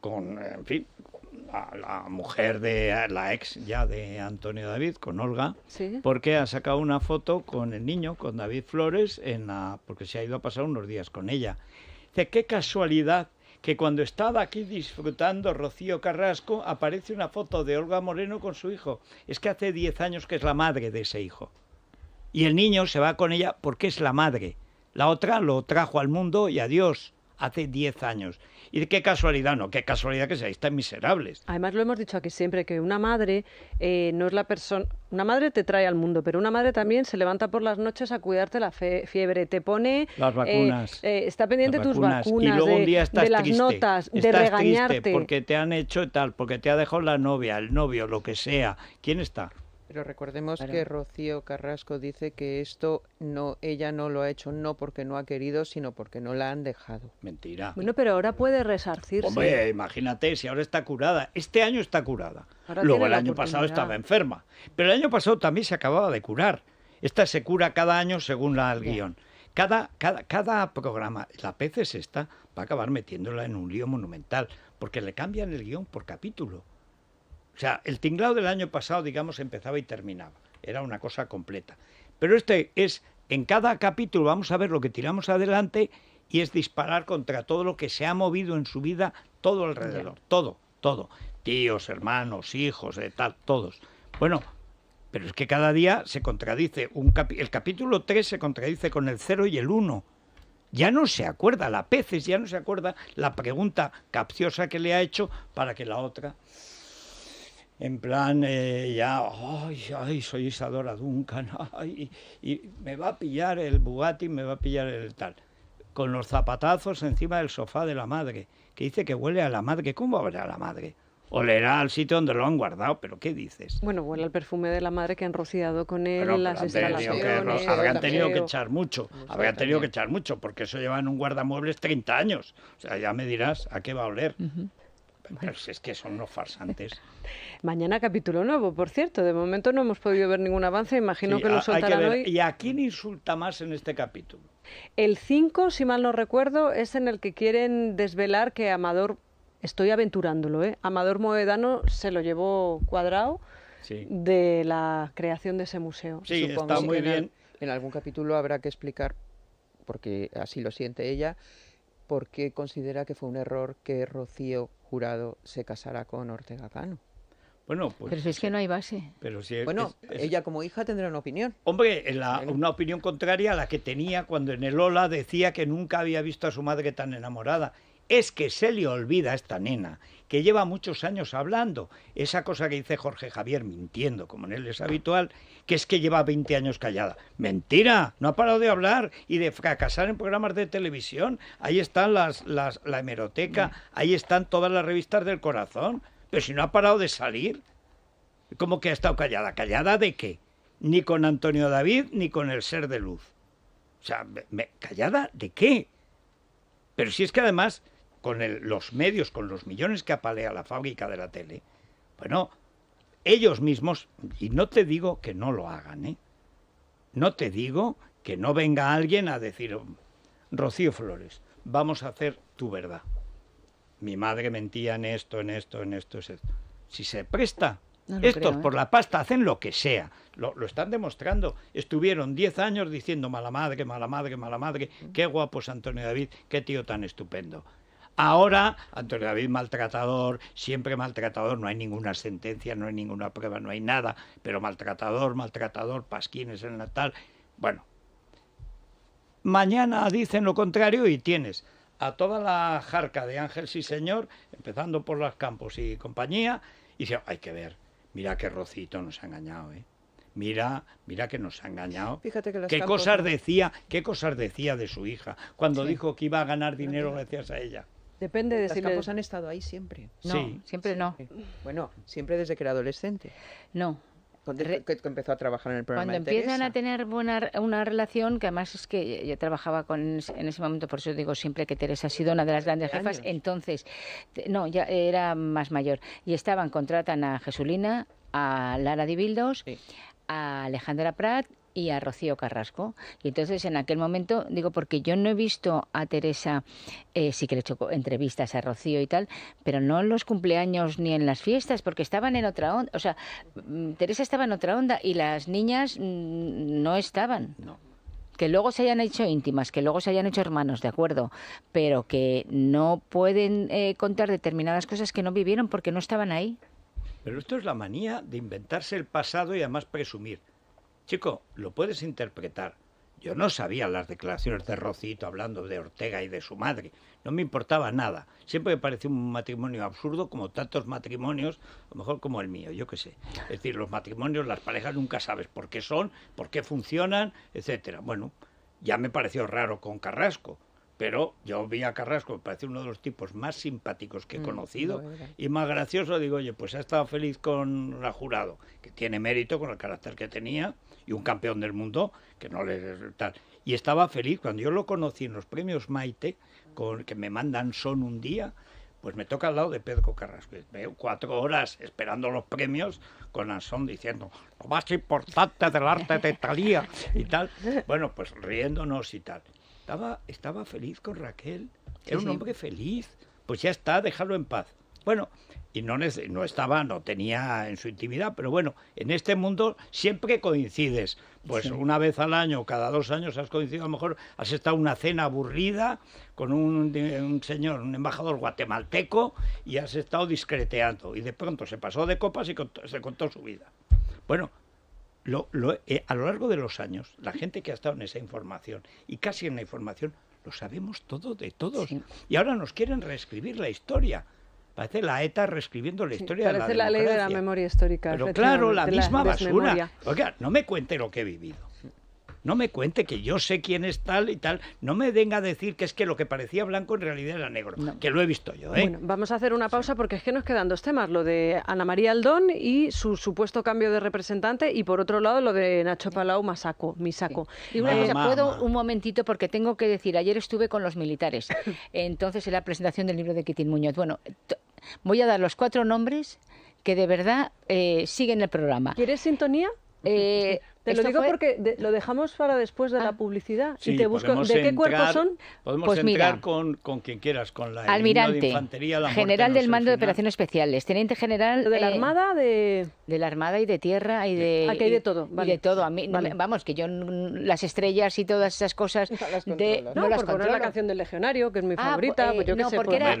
con en fin, la, mujer de la ex ya de Antonio David, con Olga, porque ha sacado una foto con el niño, con David Flores, en la, porque se ha ido a pasar unos días con ella. Dice, qué casualidad que cuando estaba aquí disfrutando Rocío Carrasco aparece una foto de Olga Moreno con su hijo. Es que hace 10 años que es la madre de ese hijo. Y el niño se va con ella porque es la madre. La otra lo trajo al mundo y adiós hace 10 años. Y qué casualidad, no, qué casualidad que seáis están miserables. Además, lo hemos dicho aquí siempre, que una madre eh, no es la persona... Una madre te trae al mundo, pero una madre también se levanta por las noches a cuidarte la fiebre, te pone... Las eh, vacunas. Eh, está pendiente de tus vacunas, y luego un día estás de las notas, de regañarte. porque te han hecho tal, porque te ha dejado la novia, el novio, lo que sea. ¿Quién está? Pero recordemos que Rocío Carrasco dice que esto no, ella no lo ha hecho no porque no ha querido, sino porque no la han dejado. Mentira. Bueno, pero ahora puede resarcirse. Hombre, imagínate, si ahora está curada. Este año está curada. Luego el año pasado estaba enferma. Pero el año pasado también se acababa de curar. Esta se cura cada año según la, el guión. Cada, cada, cada programa, la es esta va a acabar metiéndola en un lío monumental, porque le cambian el guión por capítulo. O sea, el tinglado del año pasado, digamos, empezaba y terminaba. Era una cosa completa. Pero este es, en cada capítulo vamos a ver lo que tiramos adelante y es disparar contra todo lo que se ha movido en su vida, todo alrededor, todo, todo. Tíos, hermanos, hijos, de eh, tal, todos. Bueno, pero es que cada día se contradice. Un el capítulo 3 se contradice con el 0 y el 1. Ya no se acuerda, la peces ya no se acuerda la pregunta capciosa que le ha hecho para que la otra en plan eh, ya, soy Isadora Duncan, y me va a pillar el Bugatti, me va a pillar el tal, con los zapatazos encima del sofá de la madre, que dice que huele a la madre, ¿cómo a la madre? Olerá al sitio donde lo han guardado, pero ¿qué dices? Bueno, huele al perfume de la madre que han rociado con él en las instalaciones. Tenido que, habrán tenido que echar mucho, tenido que echar mucho, porque eso lleva en un guardamuebles 30 años. O sea, ya me dirás a qué va a oler. Pero si es que son los farsantes. Mañana capítulo nuevo, por cierto. De momento no hemos podido ver ningún avance. Imagino que lo soltarán hoy. ¿Y a quién insulta más en este capítulo? El 5, si mal no recuerdo, es en el que quieren desvelar que Amador, estoy aventurándolo, ¿eh? Amador Moedano se lo llevó cuadrado de la creación de ese museo. Sí, está muy bien. En algún capítulo habrá que explicar, porque así lo siente ella, por qué considera que fue un error que Rocío Jurado se casará con Ortega Cano. Bueno, pues, pero es que no hay base. Pero bueno, ella como hija tendrá una opinión. Hombre, una opinión contraria a la que tenía cuando en el Ola decía que nunca había visto a su madre tan enamorada es que se le olvida a esta nena que lleva muchos años hablando, esa cosa que dice Jorge Javier mintiendo, como en él es habitual, que es que lleva 20 años callada. Mentira, no ha parado de hablar y de fracasar en programas de televisión. Ahí están las, la hemeroteca, ahí están todas las revistas del corazón, pero si no ha parado de salir, ¿cómo que ha estado callada? ¿Callada de qué? Ni con Antonio David ni con el ser de luz. O sea, ¿callada de qué? Pero si es que además con los medios, con los millones que apalea la fábrica de la tele, bueno, ellos mismos, y no te digo que no lo hagan, ¿eh? no te digo que no venga alguien a decir, Rocío Flores, vamos a hacer tu verdad. Mi madre mentía en esto, en esto, en esto, en esto. Si se presta, estos ¿eh? por la pasta hacen lo que sea. Lo, lo están demostrando. Estuvieron 10 años diciendo mala madre, mala madre, mala madre. Qué guapo es Antonio David, qué tío tan estupendo. Ahora, Antonio David maltratador, siempre maltratador, no hay ninguna sentencia, no hay ninguna prueba, no hay nada, pero maltratador, maltratador, pasquines en el natal. Bueno, mañana dicen lo contrario y tienes a toda la jarca de Ángel y señor, empezando por las Campos y compañía, y dice, hay que ver, mira qué rocito nos ha engañado, ¿eh? Mira, mira que nos ha engañado. qué cosas decía, qué cosas decía de su hija cuando dijo que iba a ganar dinero gracias a ella. Depende de campos han estado ahí siempre. No, siempre no. Bueno, siempre desde que era adolescente. No, que empezó a trabajar en el programa. Cuando empiezan a tener buena, una relación, que además es que yo trabajaba con en ese momento, por eso digo siempre que Teresa ha sido una de las grandes jefas, entonces, no, ya era más mayor, y estaban, contratan a Jesulina, a Lara Dibildos, a Alejandra Prat y a Rocío Carrasco. Y entonces en aquel momento, digo, porque yo no he visto a Teresa, eh, sí que le he hecho entrevistas a Rocío y tal, pero no en los cumpleaños ni en las fiestas, porque estaban en otra onda. O sea, mm, Teresa estaba en otra onda y las niñas mm, no estaban. que luego se hayan hecho íntimas, que luego se hayan hecho hermanos, de acuerdo, pero que no pueden eh, contar determinadas cosas que no vivieron porque no estaban ahí. Pero esto es la manía de inventarse el pasado y además presumir. Chico, lo puedes interpretar. Yo no sabía las declaraciones de Rocito hablando de Ortega y de su madre. No me importaba nada. Siempre me pareció un matrimonio absurdo como tantos matrimonios, a lo mejor como el mío, yo qué sé. Es decir, los matrimonios, las parejas nunca sabes por qué son, por qué funcionan, etcétera. Bueno, ya me pareció raro con Carrasco, pero yo vi a Carrasco, me parece uno de los tipos más simpáticos que he mm, conocido y más gracioso. Digo, oye, pues ha estado feliz con la jurado, que tiene mérito con el carácter que tenía y un campeón del mundo que no le tal. Y estaba feliz cuando yo lo conocí en los premios Maite, con, que me mandan son un día, pues me toca al lado de Pedro Carrasco. Veo cuatro horas esperando los premios con Anson diciendo lo más importante del arte de Talía y tal. Bueno, pues riéndonos y tal. Estaba, estaba feliz con Raquel, era un hombre feliz. Pues ya está, déjalo en paz. Bueno, y no, no estaba, no tenía en su intimidad, pero bueno, en este mundo siempre coincides. Pues una vez al año, cada dos años has coincidido, a lo mejor has estado una cena aburrida con un, señor, un embajador guatemalteco, y has estado discreteando. Y de pronto se pasó de copas y se contó su vida. Bueno, eh, a lo largo de los años, la gente que ha estado en esa información, y casi en la información, lo sabemos todo de todos. Y ahora nos quieren reescribir la historia. Parece la ETA reescribiendo la historia de la democracia. Parece la ley de la memoria histórica. Pero claro, la misma basura. Oiga, no me cuente lo que he vivido no me cuente que yo sé quién es tal y tal, no me venga a decir que es que lo que parecía blanco en realidad era negro, que lo he visto yo. ¿eh? Bueno, vamos a hacer una pausa porque es que nos quedan dos temas, lo de Ana María Aldón y su supuesto cambio de representante y por otro lado lo de Nacho Palau Masaco, Misaco. Y una cosa, puedo un momentito porque tengo que decir, ayer estuve con los militares, entonces en la presentación del libro de Kitín Muñoz. Bueno, voy a dar los cuatro nombres que de verdad eh, siguen el programa. ¿Quieres sintonía? Eh, te lo digo porque lo dejamos para después de la ah. publicidad. y te busco. ¿De qué cuerpo son? Podemos pues entrar con, con, quien quieras, con la Almirante, infantería, la general del mando de operaciones especiales, teniente general. ¿De la eh, Armada? De... la Armada y de tierra y de. Aquí ah, hay de todo. todo. Vamos, que yo las estrellas y todas esas cosas. no, las por la canción del Legionario, que es mi ah, favorita. Pues, pues yo eh, no, sé, porque era,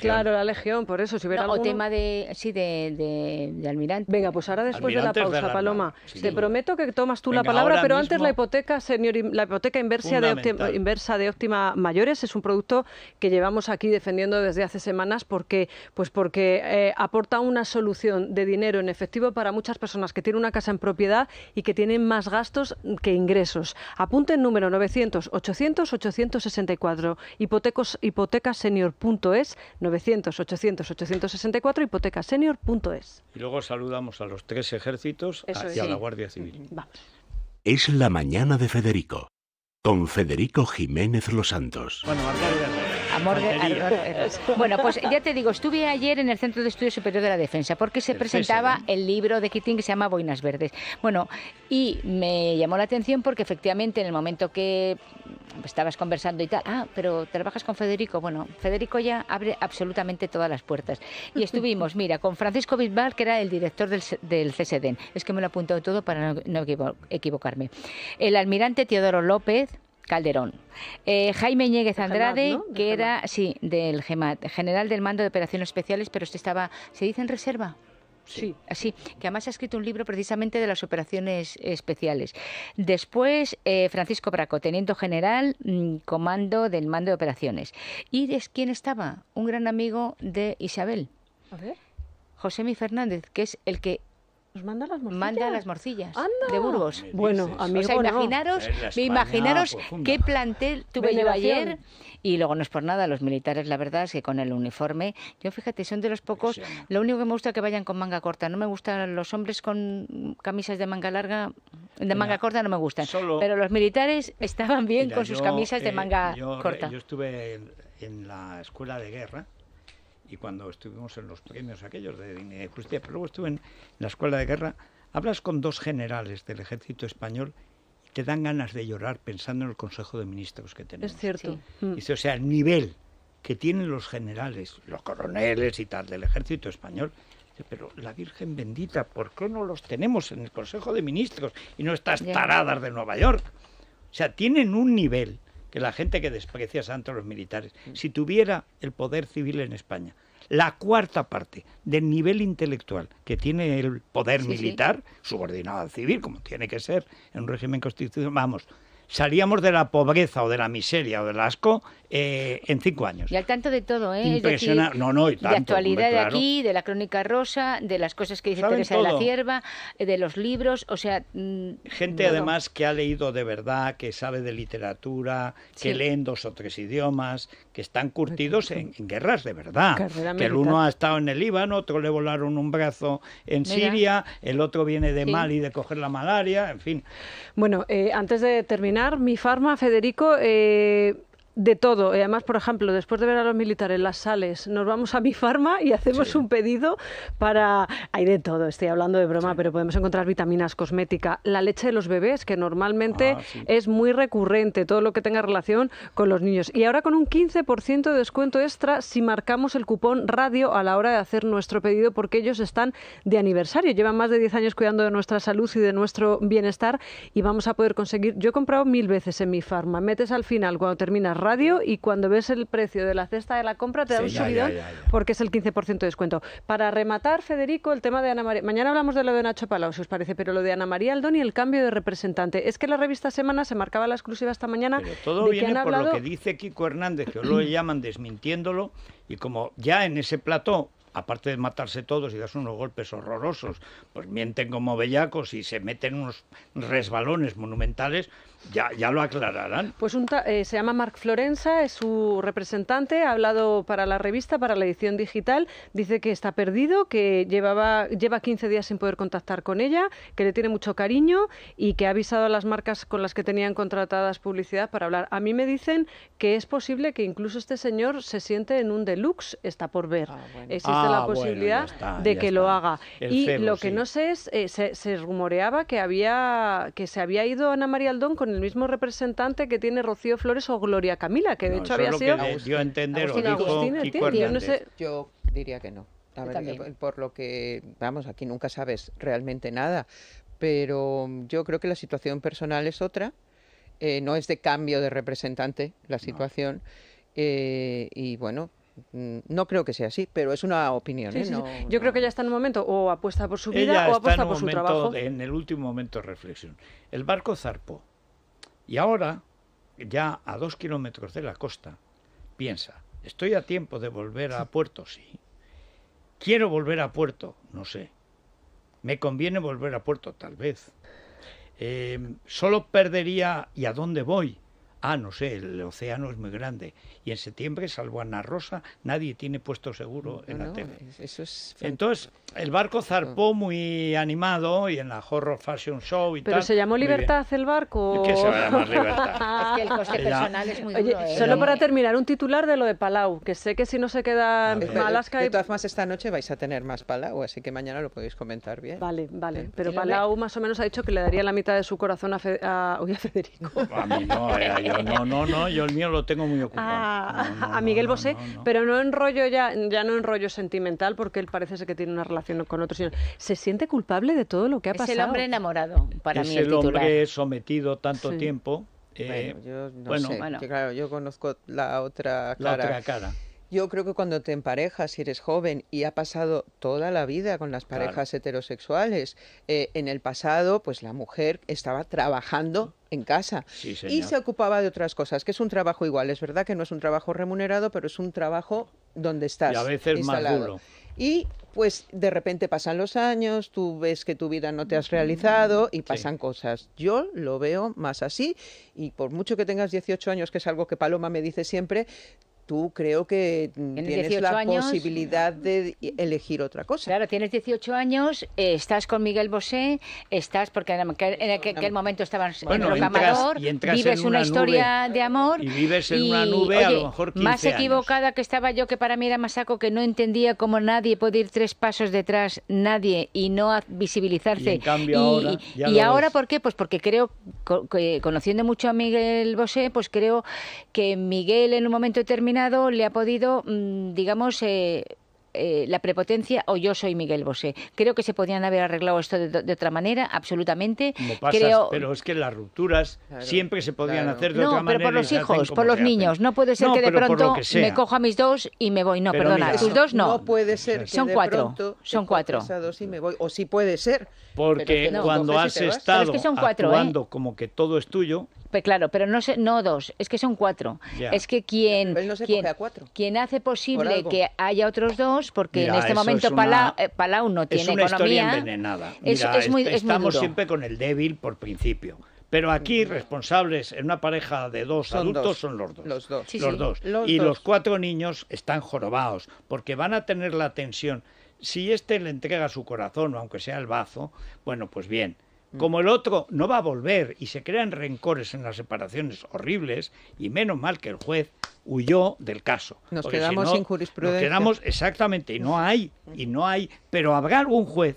Claro, la Legión, por eso. Si hubiera no, tema de. Sí, de, Almirante. Venga, pues ahora después de la pausa, Paloma. te prometo que tomas tú la palabra, pero antes la hipoteca, la hipoteca inversa de, óptima, inversa de óptima mayores es un producto que llevamos aquí defendiendo desde hace semanas porque, pues porque eh, aporta una solución de dinero en efectivo para muchas personas que tienen una casa en propiedad y que tienen más gastos que ingresos. Apunte el número 900 800 864 hipotecos hipotecasenior.es 900 800 864 hipotecasenior.es. Y luego saludamos a los tres ejércitos hacia y a la Guardia es la mañana de Federico, con Federico Jiménez Los Santos bueno, pues ya te digo, estuve ayer en el Centro de Estudios Superior de la Defensa porque se presentaba el libro de Keating que se llama Boinas Verdes. Bueno, y me llamó la atención porque efectivamente en el momento que estabas conversando y tal, ah, pero trabajas con Federico. Bueno, Federico ya abre absolutamente todas las puertas. Y estuvimos, mira, con Francisco Bisbal, que era el director del, CSDN. Es que me lo he apuntado todo para no equivocarme. El almirante Teodoro López, Calderón. Eh, Jaime Ñéguez Andrade, que era, sí, del GEMAT, general del Mando de Operaciones Especiales, pero este estaba, ¿se dice en reserva? Sí. Así, ah, que además ha escrito un libro precisamente de las operaciones especiales. Después, eh, Francisco Braco, teniente general, mm, comando del mando de operaciones. ¿Y quién estaba? Un gran amigo de Isabel. A ver. Fernández, que es el que manda las morcillas. las morcillas de Burgos. Bueno, amigo, o sea, imaginaros, imaginaros qué plantel tuve yo ayer y luego no es por nada, los militares, la verdad es que con el uniforme, yo fíjate, son de los pocos, lo único que me gusta es que vayan con manga corta, no me gustan los hombres con camisas de manga larga, de manga corta no me gustan, pero los militares estaban bien con sus camisas de eh, manga corta. Yo estuve en la escuela de guerra y cuando estuvimos en los premios aquellos de dignidad y justicia, pero luego estuve en la escuela de guerra, hablas con dos generales del ejército español y te dan ganas de llorar pensando en el Consejo de Ministros que tenemos. Es cierto. o sea, el nivel que tienen los generales, los coroneles y tal del ejército español, pero la Virgen bendita, ¿por qué no los tenemos en el Consejo de Ministros y no estas taradas de Nueva York? O sea, tienen un nivel la gente que desprecia tanto a los militares, mm. si tuviera el poder civil en España, la cuarta parte del nivel intelectual que tiene el poder militar, subordinado al civil, como tiene que ser en un régimen constitucional, vamos, salíamos de la pobreza o de la miseria o del asco eh, en cinco años. Y al tanto de todo, ¿eh? Impresionante. no, no, y De actualidad de aquí, de la crónica rosa, de las cosas que dice Teresa la Cierva, eh, de los libros, o sea... Mm, Gente además que ha leído de verdad, que sabe de literatura, que que en dos o tres idiomas, que están curtidos en, guerras de verdad. que el uno ha estado en el Líbano, otro le volaron un brazo en Siria, el otro viene de Mali de coger la malaria, en fin. Bueno, eh, antes de terminar mi farma, Federico, eh, de todo. Y eh, además, por ejemplo, después de ver a los militares las sales, nos vamos a mi farma y hacemos un pedido para... Hay de todo, estoy hablando de broma, pero podemos encontrar vitaminas, cosmética, la leche de los bebés, que normalmente ah, es muy recurrente, todo lo que tenga relación con los niños. Y ahora con un 15% de descuento extra si marcamos el cupón radio a la hora de hacer nuestro pedido, porque ellos están de aniversario, llevan más de 10 años cuidando de nuestra salud y de nuestro bienestar y vamos a poder conseguir... Yo he comprado mil veces en mi farma, metes al final cuando terminas y cuando ves el precio de la cesta de la compra te da un subidón porque es el 15% de descuento. Para rematar, Federico, el tema de Ana María. Mañana hablamos de lo de Nacho Palau, si os parece, pero lo de Ana María Aldón y el cambio de representante. Es que la revista Semana se marcaba la exclusiva esta mañana. todo viene por lo que dice Kiko Hernández, que lo llaman desmintiéndolo, y como ya en ese plató aparte de matarse todos y das unos golpes horrorosos, pues mienten como bellacos y se meten unos resbalones monumentales, ya, lo aclararán. Pues eh, se llama Marc Florenza, es su representante, ha hablado para la revista, para la edición digital, dice que está perdido, que llevaba, lleva 15 días sin poder contactar con ella, que le tiene mucho cariño y que ha avisado a las marcas con las que tenían contratadas publicidad para hablar. A mí me dicen que es posible que incluso este señor se siente en un deluxe, está por ver. Ah, Existe la ah, posibilidad de que lo haga. y lo que no sé es, eh, se, rumoreaba que, había, que se había ido Ana María Aldón con el mismo representante que tiene Rocío Flores o Gloria Camila, que de hecho había sido. yo entender, yo, no yo diría que no. Eh, por lo que, vamos, aquí nunca sabes realmente nada, pero yo creo que la situación personal es otra, eh, no es de cambio de representante la situación, eh, y bueno, mm, no creo que sea así, pero es una opinión. Yo creo que ya está en un momento o apuesta por su vida o apuesta por su trabajo. En el último momento de reflexión. El barco zarpo. Y ahora, ya a dos kilómetros de la costa, piensa, estoy a tiempo de volver a puerto, sí. Quiero volver a puerto, no sé. Me conviene volver a puerto, tal vez. Eh, solo perdería, ¿y a dónde voy? Ah, no sé, el océano es muy grande. Y en septiembre, salvo Ana Rosa, nadie tiene puesto seguro mm, en la tele. Entonces, el barco zarpó muy animado y en la Horror Fashion Show y tal. ¿Pero se llamó Libertad el barco? ¿Qué se Libertad? es que el coste personal es muy ¿eh? Solo para terminar, un titular de lo de Palau, que sé que si no se queda en Alaska... De todas formas, esta noche vais a tener más Palau, así que mañana lo podéis comentar bien. Vale, vale. Pero Palau más o menos ha dicho que le daría la mitad de su corazón a, a... Federico. A mí no, eh, no, no, no, yo el mío lo tengo muy ocupado. Ah, a Miguel Bosé, pero no en rollo ya, ya no en rollo sentimental, porque él parece ser que tiene una relación con otro señor. ¿Se siente culpable de todo lo que ha pasado? Es el hombre enamorado, para mí. Es el, hombre sometido tanto tiempo. bueno, eh, yo no sé. claro, yo conozco La otra cara. Yo creo que cuando te emparejas, si eres joven y ha pasado toda la vida con las parejas heterosexuales, eh, en el pasado, pues la mujer estaba trabajando en casa y se ocupaba de otras cosas, que es un trabajo igual. Es verdad que no es un trabajo remunerado, pero es un trabajo donde estás. Y a veces Y pues de repente pasan los años, tú ves que tu vida no te has mm, realizado y pasan cosas. Yo lo veo más así y por mucho que tengas 18 años, que es algo que Paloma me dice siempre, tú creo que mm, tienes la posibilidad de elegir otra cosa. Claro, tienes 18 años, eh, estás con Miguel Bosé, estás, porque en aquel, momento estabas en en Amador, vives una, historia de amor. Y vives en una nube a lo mejor 15 Más equivocada que estaba yo, que para mí era más saco, que no entendía cómo nadie puede ir tres pasos detrás, nadie, y no visibilizarse. Y, ahora, y ahora ¿por qué? Pues porque creo, conociendo mucho a Miguel Bosé, pues creo que Miguel en un momento determinado le ha podido, mm, digamos, eh, eh, la prepotencia o yo soy Miguel Bosé. Creo que se podían haber arreglado esto de, otra manera, absolutamente. Pero es que las rupturas siempre se podían hacer de otra manera. No, pero por los hijos, por los niños. No puede ser que de pronto me cojo a mis dos y me voy. No, perdona, tus dos no. No puede ser que son cuatro, son cuatro. me voy. O sí puede ser. Porque cuando has estado ¿eh? como que todo es tuyo, pues claro, pero no, no dos, es que son cuatro. Es que quien, hace posible que haya otros dos, porque en este momento eh, Palau, no tiene es una envenenada. estamos siempre con el débil por principio. Pero aquí responsables en una pareja de dos adultos son los dos. Los dos. y los cuatro niños están jorobados porque van a tener la tensión. Si este le entrega su corazón, aunque sea el bazo, bueno, pues bien Mm. Como el otro no va a volver y se crean rencores en las separaciones horribles, y menos mal que el juez huyó del caso. Nos quedamos sin jurisprudencia. Nos quedamos exactamente, y no hay, y no hay, pero habrá algún juez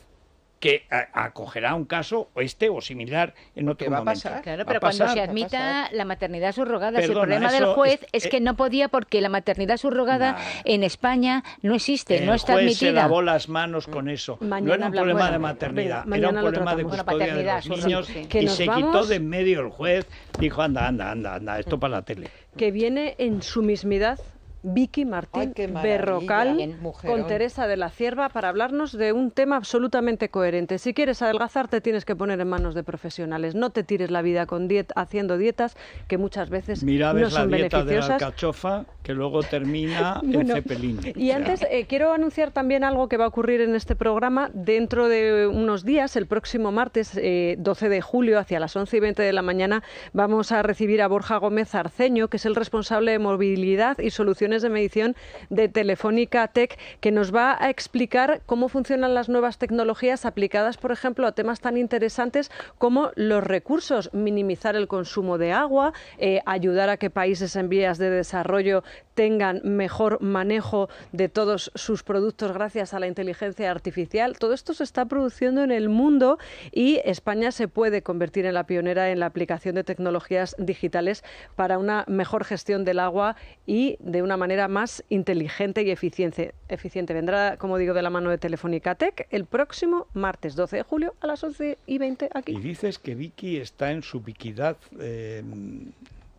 que acogerá un caso este o similar en otro va momento. pero cuando se admita la maternidad subrogada, el problema del juez es, eh, que no podía porque la maternidad subrogada en España no existe, no está juez admitida. se lavó las manos con eso. no era un problema de maternidad, era un problema de custodia de los niños y se quitó de en medio el juez, dijo anda, anda, anda, anda, esto para la tele. Que viene en su mismidad Vicky Martín Berrocal con Teresa de la Cierva para hablarnos de un tema absolutamente coherente. Si quieres adelgazar, te tienes que poner en manos de profesionales. No te tires la vida con haciendo dietas que muchas veces Mira, no son la dieta beneficiosas. de la Cachofa, que luego termina en cepelín. Y antes eh, quiero anunciar también algo que va a ocurrir en este programa dentro de unos días, el próximo martes 12 eh, de julio, hacia las 11 y 20 de la mañana, vamos a recibir a Borja Gómez Arceño, que es el responsable de movilidad y soluciones de medición de Telefónica Tech, que nos va a explicar cómo funcionan las nuevas tecnologías aplicadas, por ejemplo, a temas tan interesantes como los recursos, minimizar el consumo de agua, eh, ayudar a que países en vías de desarrollo tengan mejor manejo de todos sus productos gracias a la inteligencia artificial. Todo esto se está produciendo en el mundo y España se puede convertir en la pionera en la aplicación de tecnologías digitales para una mejor gestión del agua y de una manera más inteligente y eficiente. eficiente. Vendrá, como digo, de la mano de Telefónica Tech el próximo martes 12 de julio a las 11 y 20 aquí. Y dices que Vicky está en su piquidad. Eh,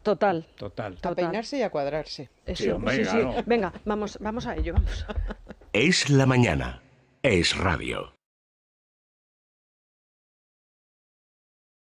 Total. Total. A peinarse y a cuadrarse. Eso, sí, sí. Venga, vamos, vamos a ello, vamos. Es la mañana. Es radio.